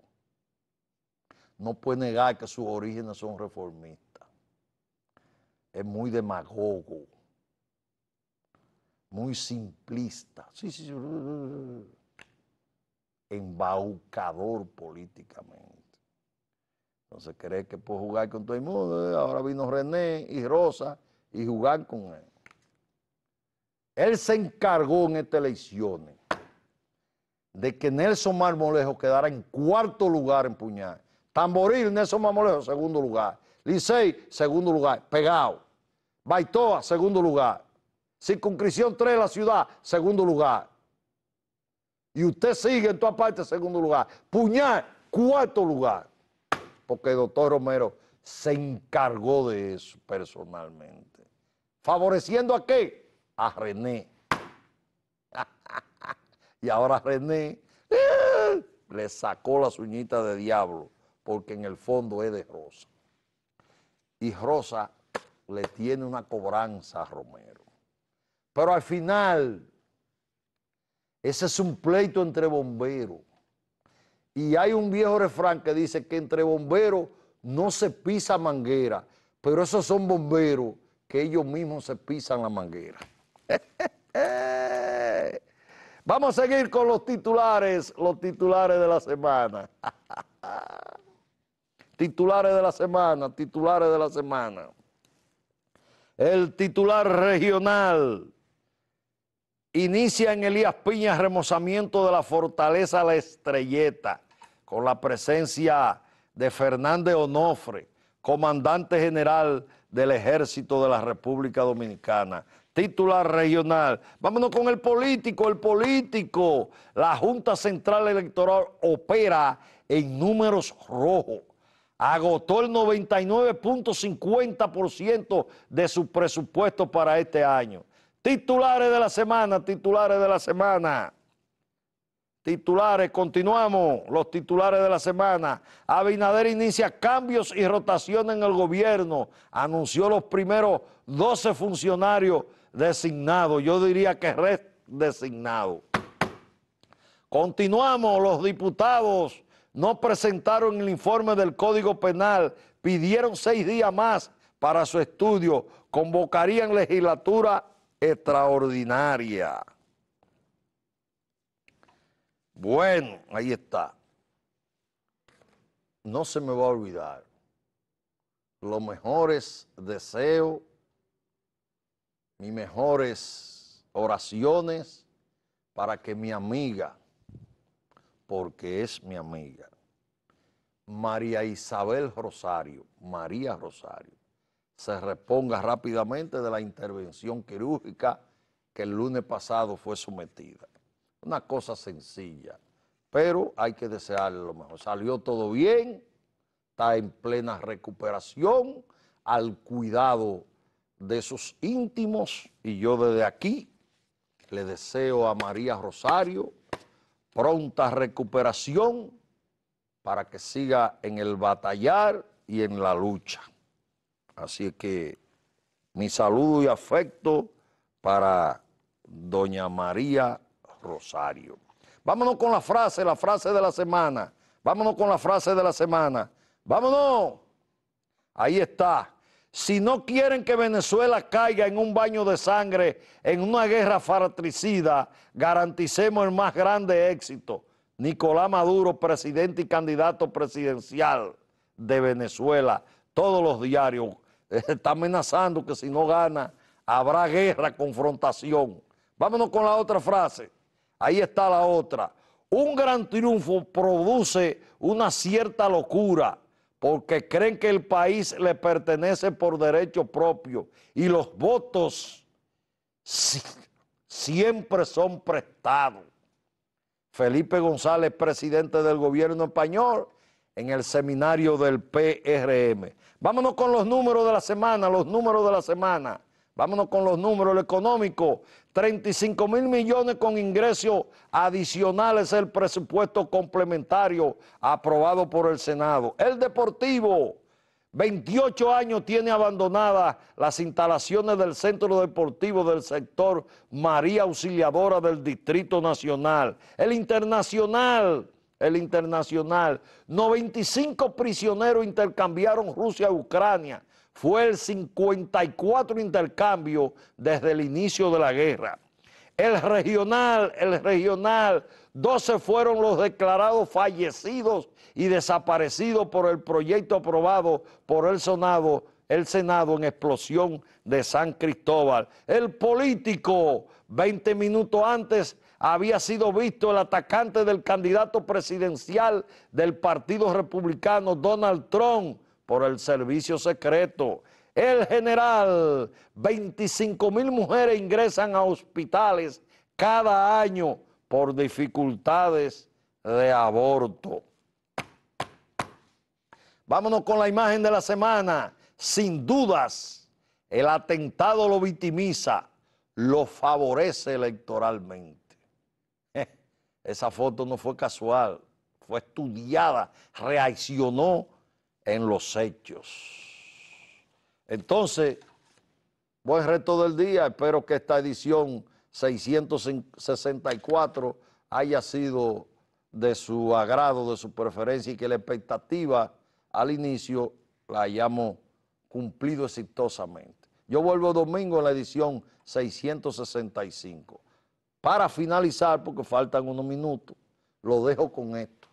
No puede negar que sus orígenes son reformistas. Es muy demagogo. Muy simplista. Sí, sí, sí embaucador políticamente. Entonces cree que puede jugar con todo el mundo. Eh, ahora vino René y Rosa y jugar con él. Él se encargó en estas elecciones de que Nelson Marmolejo quedara en cuarto lugar en puñal. Tamboril, Nelson Marmolejo, segundo lugar. Licey, segundo lugar. Pegado. Baitoa, segundo lugar. Circunscripción 3 la ciudad, segundo lugar y usted sigue en todas partes segundo lugar. Puñal, cuarto lugar. Porque el doctor Romero se encargó de eso personalmente. ¿Favoreciendo a qué? A René. y ahora René eh, le sacó las uñitas de diablo, porque en el fondo es de Rosa. Y Rosa le tiene una cobranza a Romero. Pero al final ese es un pleito entre bomberos. Y hay un viejo refrán que dice que entre bomberos no se pisa manguera, pero esos son bomberos que ellos mismos se pisan la manguera. Vamos a seguir con los titulares, los titulares de la semana. titulares de la semana, titulares de la semana. El titular regional Inicia en Elías Piña remozamiento de la fortaleza La Estrelleta, con la presencia de Fernández Onofre, comandante general del Ejército de la República Dominicana, titular regional. Vámonos con el político, el político. La Junta Central Electoral opera en números rojos. Agotó el 99.50% de su presupuesto para este año. Titulares de la semana, titulares de la semana. Titulares, continuamos los titulares de la semana. Abinader inicia cambios y rotación en el gobierno. Anunció los primeros 12 funcionarios designados. Yo diría que redesignados. Continuamos, los diputados no presentaron el informe del Código Penal, pidieron seis días más para su estudio, convocarían legislatura extraordinaria. Bueno, ahí está. No se me va a olvidar. Los mejores deseos, mis mejores oraciones para que mi amiga, porque es mi amiga, María Isabel Rosario, María Rosario, se reponga rápidamente de la intervención quirúrgica que el lunes pasado fue sometida. Una cosa sencilla, pero hay que desearle lo mejor. Salió todo bien, está en plena recuperación, al cuidado de sus íntimos y yo desde aquí le deseo a María Rosario pronta recuperación para que siga en el batallar y en la lucha. Así que mi saludo y afecto para doña María Rosario. Vámonos con la frase, la frase de la semana. Vámonos con la frase de la semana. Vámonos. Ahí está. Si no quieren que Venezuela caiga en un baño de sangre, en una guerra fratricida, garanticemos el más grande éxito. Nicolás Maduro, presidente y candidato presidencial de Venezuela. Todos los diarios está amenazando que si no gana habrá guerra, confrontación. Vámonos con la otra frase. Ahí está la otra. Un gran triunfo produce una cierta locura porque creen que el país le pertenece por derecho propio y los votos siempre son prestados. Felipe González, presidente del gobierno español, en el seminario del PRM. Vámonos con los números de la semana, los números de la semana. Vámonos con los números, económicos... 35 mil millones con ingresos adicionales el presupuesto complementario aprobado por el Senado. El deportivo, 28 años tiene abandonadas las instalaciones del Centro Deportivo del sector María Auxiliadora del Distrito Nacional. El internacional, el internacional. 95 prisioneros intercambiaron Rusia Ucrania. Fue el 54 intercambio desde el inicio de la guerra. El regional, el regional, 12 fueron los declarados fallecidos y desaparecidos por el proyecto aprobado por el Senado, el Senado en explosión de San Cristóbal. El político, 20 minutos antes había sido visto el atacante del candidato presidencial del Partido Republicano, Donald Trump, por el servicio secreto. El general, 25 mil mujeres ingresan a hospitales cada año por dificultades de aborto. Vámonos con la imagen de la semana. Sin dudas, el atentado lo victimiza, lo favorece electoralmente. Esa foto no fue casual, fue estudiada, reaccionó en los hechos. Entonces, buen resto del día. Espero que esta edición 664 haya sido de su agrado, de su preferencia y que la expectativa al inicio la hayamos cumplido exitosamente. Yo vuelvo domingo en la edición 665 para finalizar, porque faltan unos minutos, lo dejo con esto.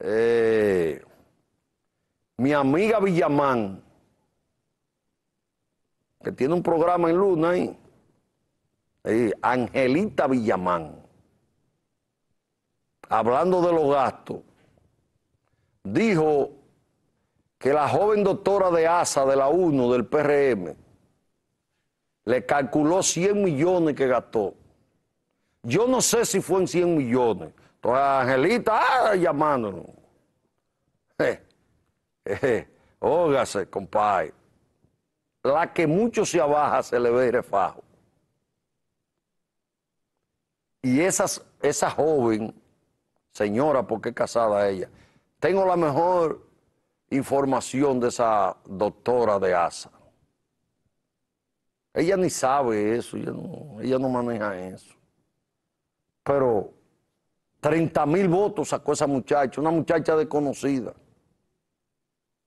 Eh, mi amiga Villamán, que tiene un programa en Luna ahí, Angelita Villamán hablando de los gastos, dijo que la joven doctora de ASA de la uno del PRM le calculó 100 millones que gastó. Yo no sé si fue en 100 millones. Entonces, Angelita, ah, llamándonos. Eh, compadre. La que mucho se abaja se le ve refajo. Y esas, esa joven señora porque casada ella. Tengo la mejor información de esa doctora de ASA. Ella ni sabe eso, ella no, ella no maneja eso. Pero 30 mil votos sacó esa muchacha, una muchacha desconocida.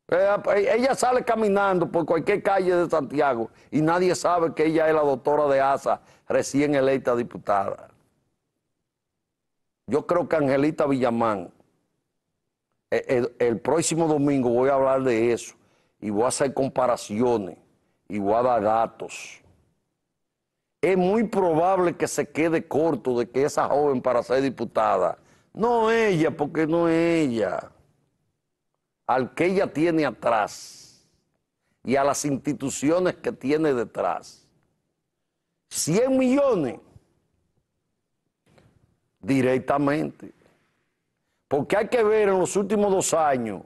Eh, ah, pues, ella, sale caminando por cualquier calle de Santiago y nadie sabe que ella es la doctora de ASA, recién electa diputada. Yo creo que Angelita Villamán, e, e, el, próximo domingo voy a hablar de eso y voy a hacer comparaciones y voy a dar datos. Es muy probable que se quede corto de que esa joven para ser diputada, no ella, porque no ella, al que ella tiene atrás y a las instituciones que tiene detrás. 100 millones directamente. Porque hay que ver en los últimos dos años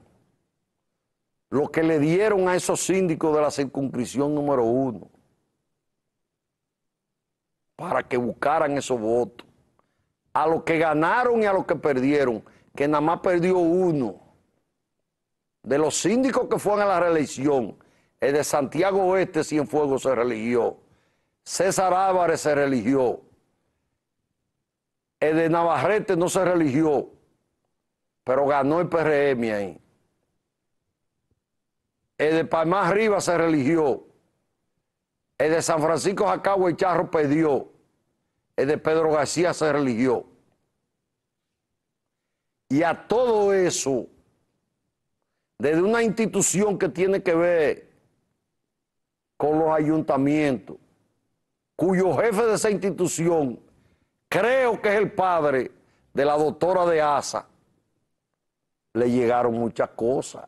lo que le dieron a esos síndicos de la circunscripción número uno para que buscaran esos votos. A los que ganaron y a los que perdieron, que nada más perdió uno. De los síndicos que fueron a la reelección, el de Santiago Oeste fuego se religió, César Álvarez se religió, el de Navarrete no se religió, pero ganó el PRM ahí. El de Palma Arriba se religió. El de San Francisco Jacagua y Charro perdió. El de Pedro García se religió. Y a todo eso, desde una institución que tiene que ver con los ayuntamientos, cuyo jefe de esa institución creo que es el padre de la doctora de Asa, le llegaron muchas cosas.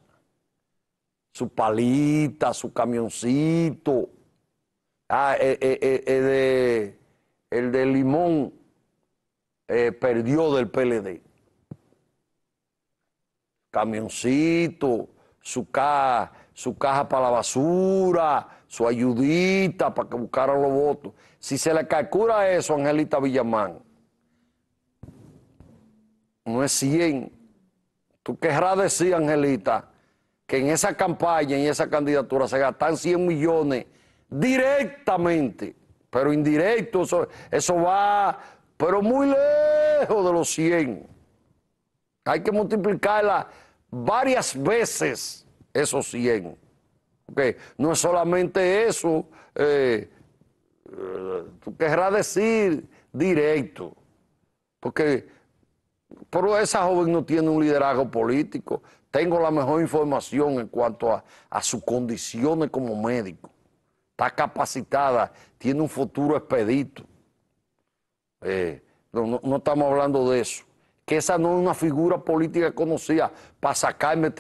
Su palita, su camioncito, ah, eh, eh, eh, el de Limón perdió del PLD. Camioncito, su, casa su caja para la basura, su ayudita para que buscaran los votos. Si se le calcula eso, Angelita Villamán, no es 100. Tú querrás decir, Angelita, que en esa campaña, en esa candidatura, se gastan 100 millones directamente, pero indirecto, eso, eso va, pero muy lejos de los 100. Hay que multiplicarla varias veces esos 100. No es solamente eso, eh, eh, tú querrás decir directo, porque pero esa joven no tiene un liderazgo político. Tengo la mejor información en cuanto a, sus condiciones como médico. Está capacitada, tiene un futuro expedito. Eh, no estamos hablando de eso que esa no es una figura política conocida para sacarme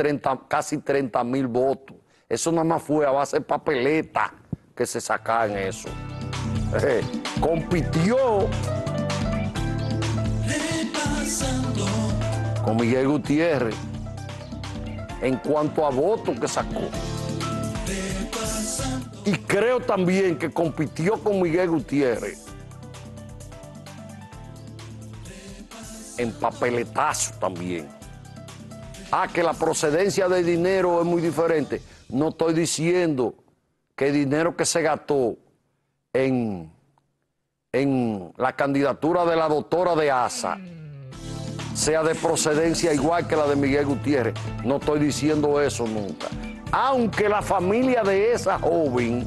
casi 30 mil votos. Eso nada más fue a base de papeleta que se sacaban eso. Eh, compitió con Miguel Gutiérrez en cuanto a votos que sacó. Y creo también que compitió con Miguel Gutiérrez en papeletazo también. Ah, que la procedencia de dinero es muy diferente. No estoy diciendo que el dinero que se gastó en, en la candidatura de la doctora de ASA sea de procedencia igual que la de Miguel Gutiérrez. No estoy diciendo eso nunca. Aunque la familia de esa joven,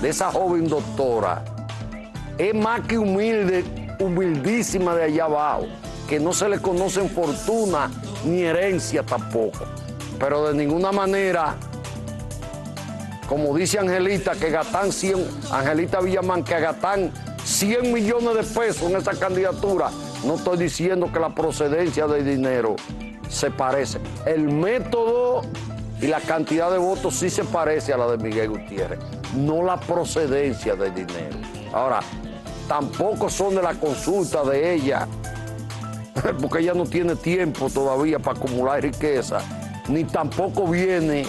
de esa joven doctora, es más que humilde, humildísima de allá abajo que no se le conocen fortuna ni herencia tampoco. Pero de ninguna manera, como dice Angelita, que Gatán 100, Angelita Villamán, que Gatán 100 millones de pesos en esa candidatura, no estoy diciendo que la procedencia del dinero se parece. El método y la cantidad de votos sí se parece a la de Miguel Gutiérrez, no la procedencia del dinero. Ahora, tampoco son de la consulta de ella porque ella no tiene tiempo todavía para acumular riqueza, ni tampoco viene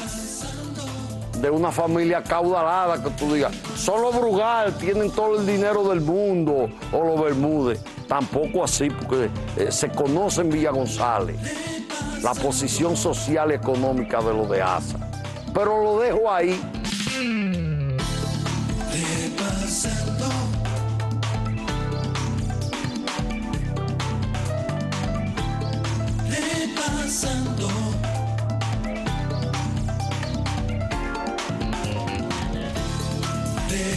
de una familia caudalada que tú digas, solo Brugal tienen todo el dinero del mundo o los Bermúdez. Tampoco así, porque eh, se conoce en Villa González la posición social y económica de lo de ASA. Pero lo dejo ahí. Mm.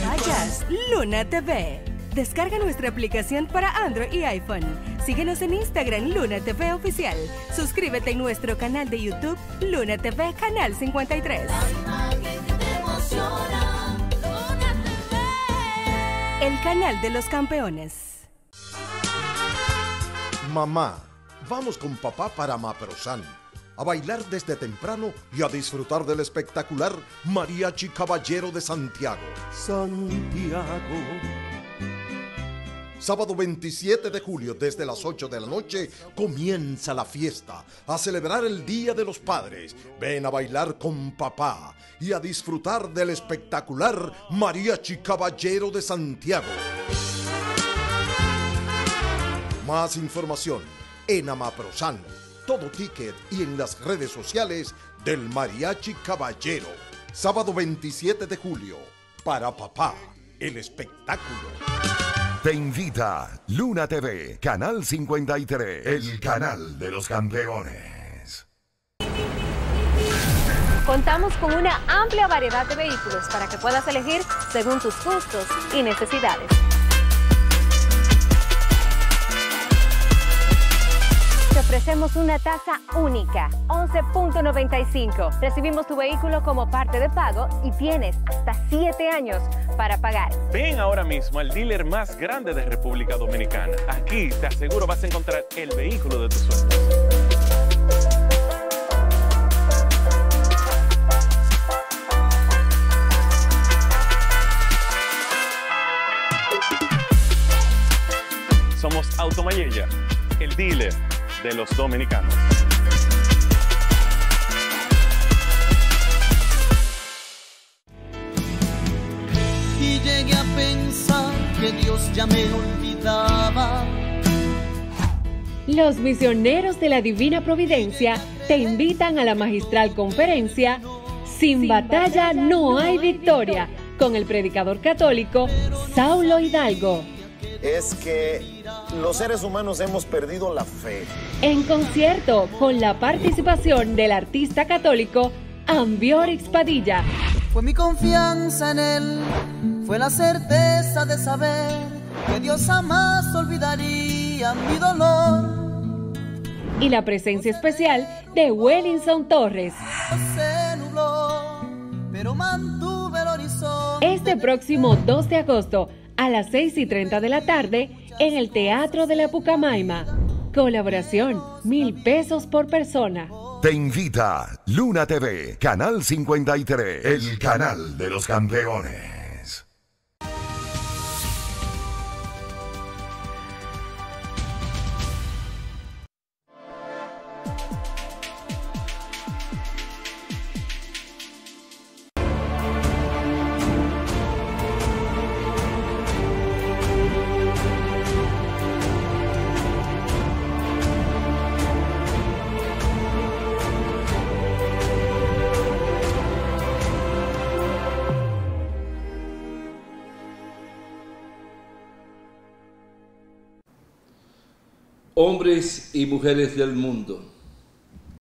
Vayas, Luna TV. Descarga nuestra aplicación para Android y iPhone. Síguenos en Instagram Luna TV Oficial. Suscríbete a nuestro canal de YouTube Luna TV Canal 53. El canal de los campeones. Mamá vamos con papá para maprosán a bailar desde temprano y a disfrutar del espectacular Mariachi Caballero de Santiago. Santiago. Sábado 27 de julio, desde las 8 de la noche, comienza la fiesta, a celebrar el Día de los Padres. Ven a bailar con papá y a disfrutar del espectacular Mariachi Caballero de Santiago. Más información en Amaprosan, todo ticket y en las redes sociales del Mariachi Caballero. Sábado 27 de julio, para papá, el espectáculo. Te invita Luna TV, Canal 53, el canal de los campeones. Contamos con una amplia variedad de vehículos para que puedas elegir según tus gustos y necesidades. ofrecemos una tasa única, 11.95. Recibimos tu vehículo como parte de pago y tienes hasta 7 años para pagar. Ven ahora mismo al dealer más grande de República Dominicana. Aquí te aseguro vas a encontrar el vehículo de tus sueños. Somos Automayella, el dealer los dominicanos. Y a pensar que Dios ya me olvidaba. Los misioneros de la Divina Providencia te invitan a la magistral conferencia Sin, batalla, no hay victoria con el predicador católico Saulo Hidalgo. Es que los seres humanos hemos perdido la fe. En concierto, con la participación del artista católico Ambiorix Padilla. Fue mi confianza en él, fue la certeza de saber que Dios jamás olvidaría mi dolor. Y la presencia especial de Wellington Torres. Este próximo 2 de agosto a las 6 y 30 de la tarde en el Teatro de la Pucamaima. Colaboración, mil pesos por persona. Te invita Luna TV, Canal 53, el canal de los campeones. hombres y mujeres del mundo.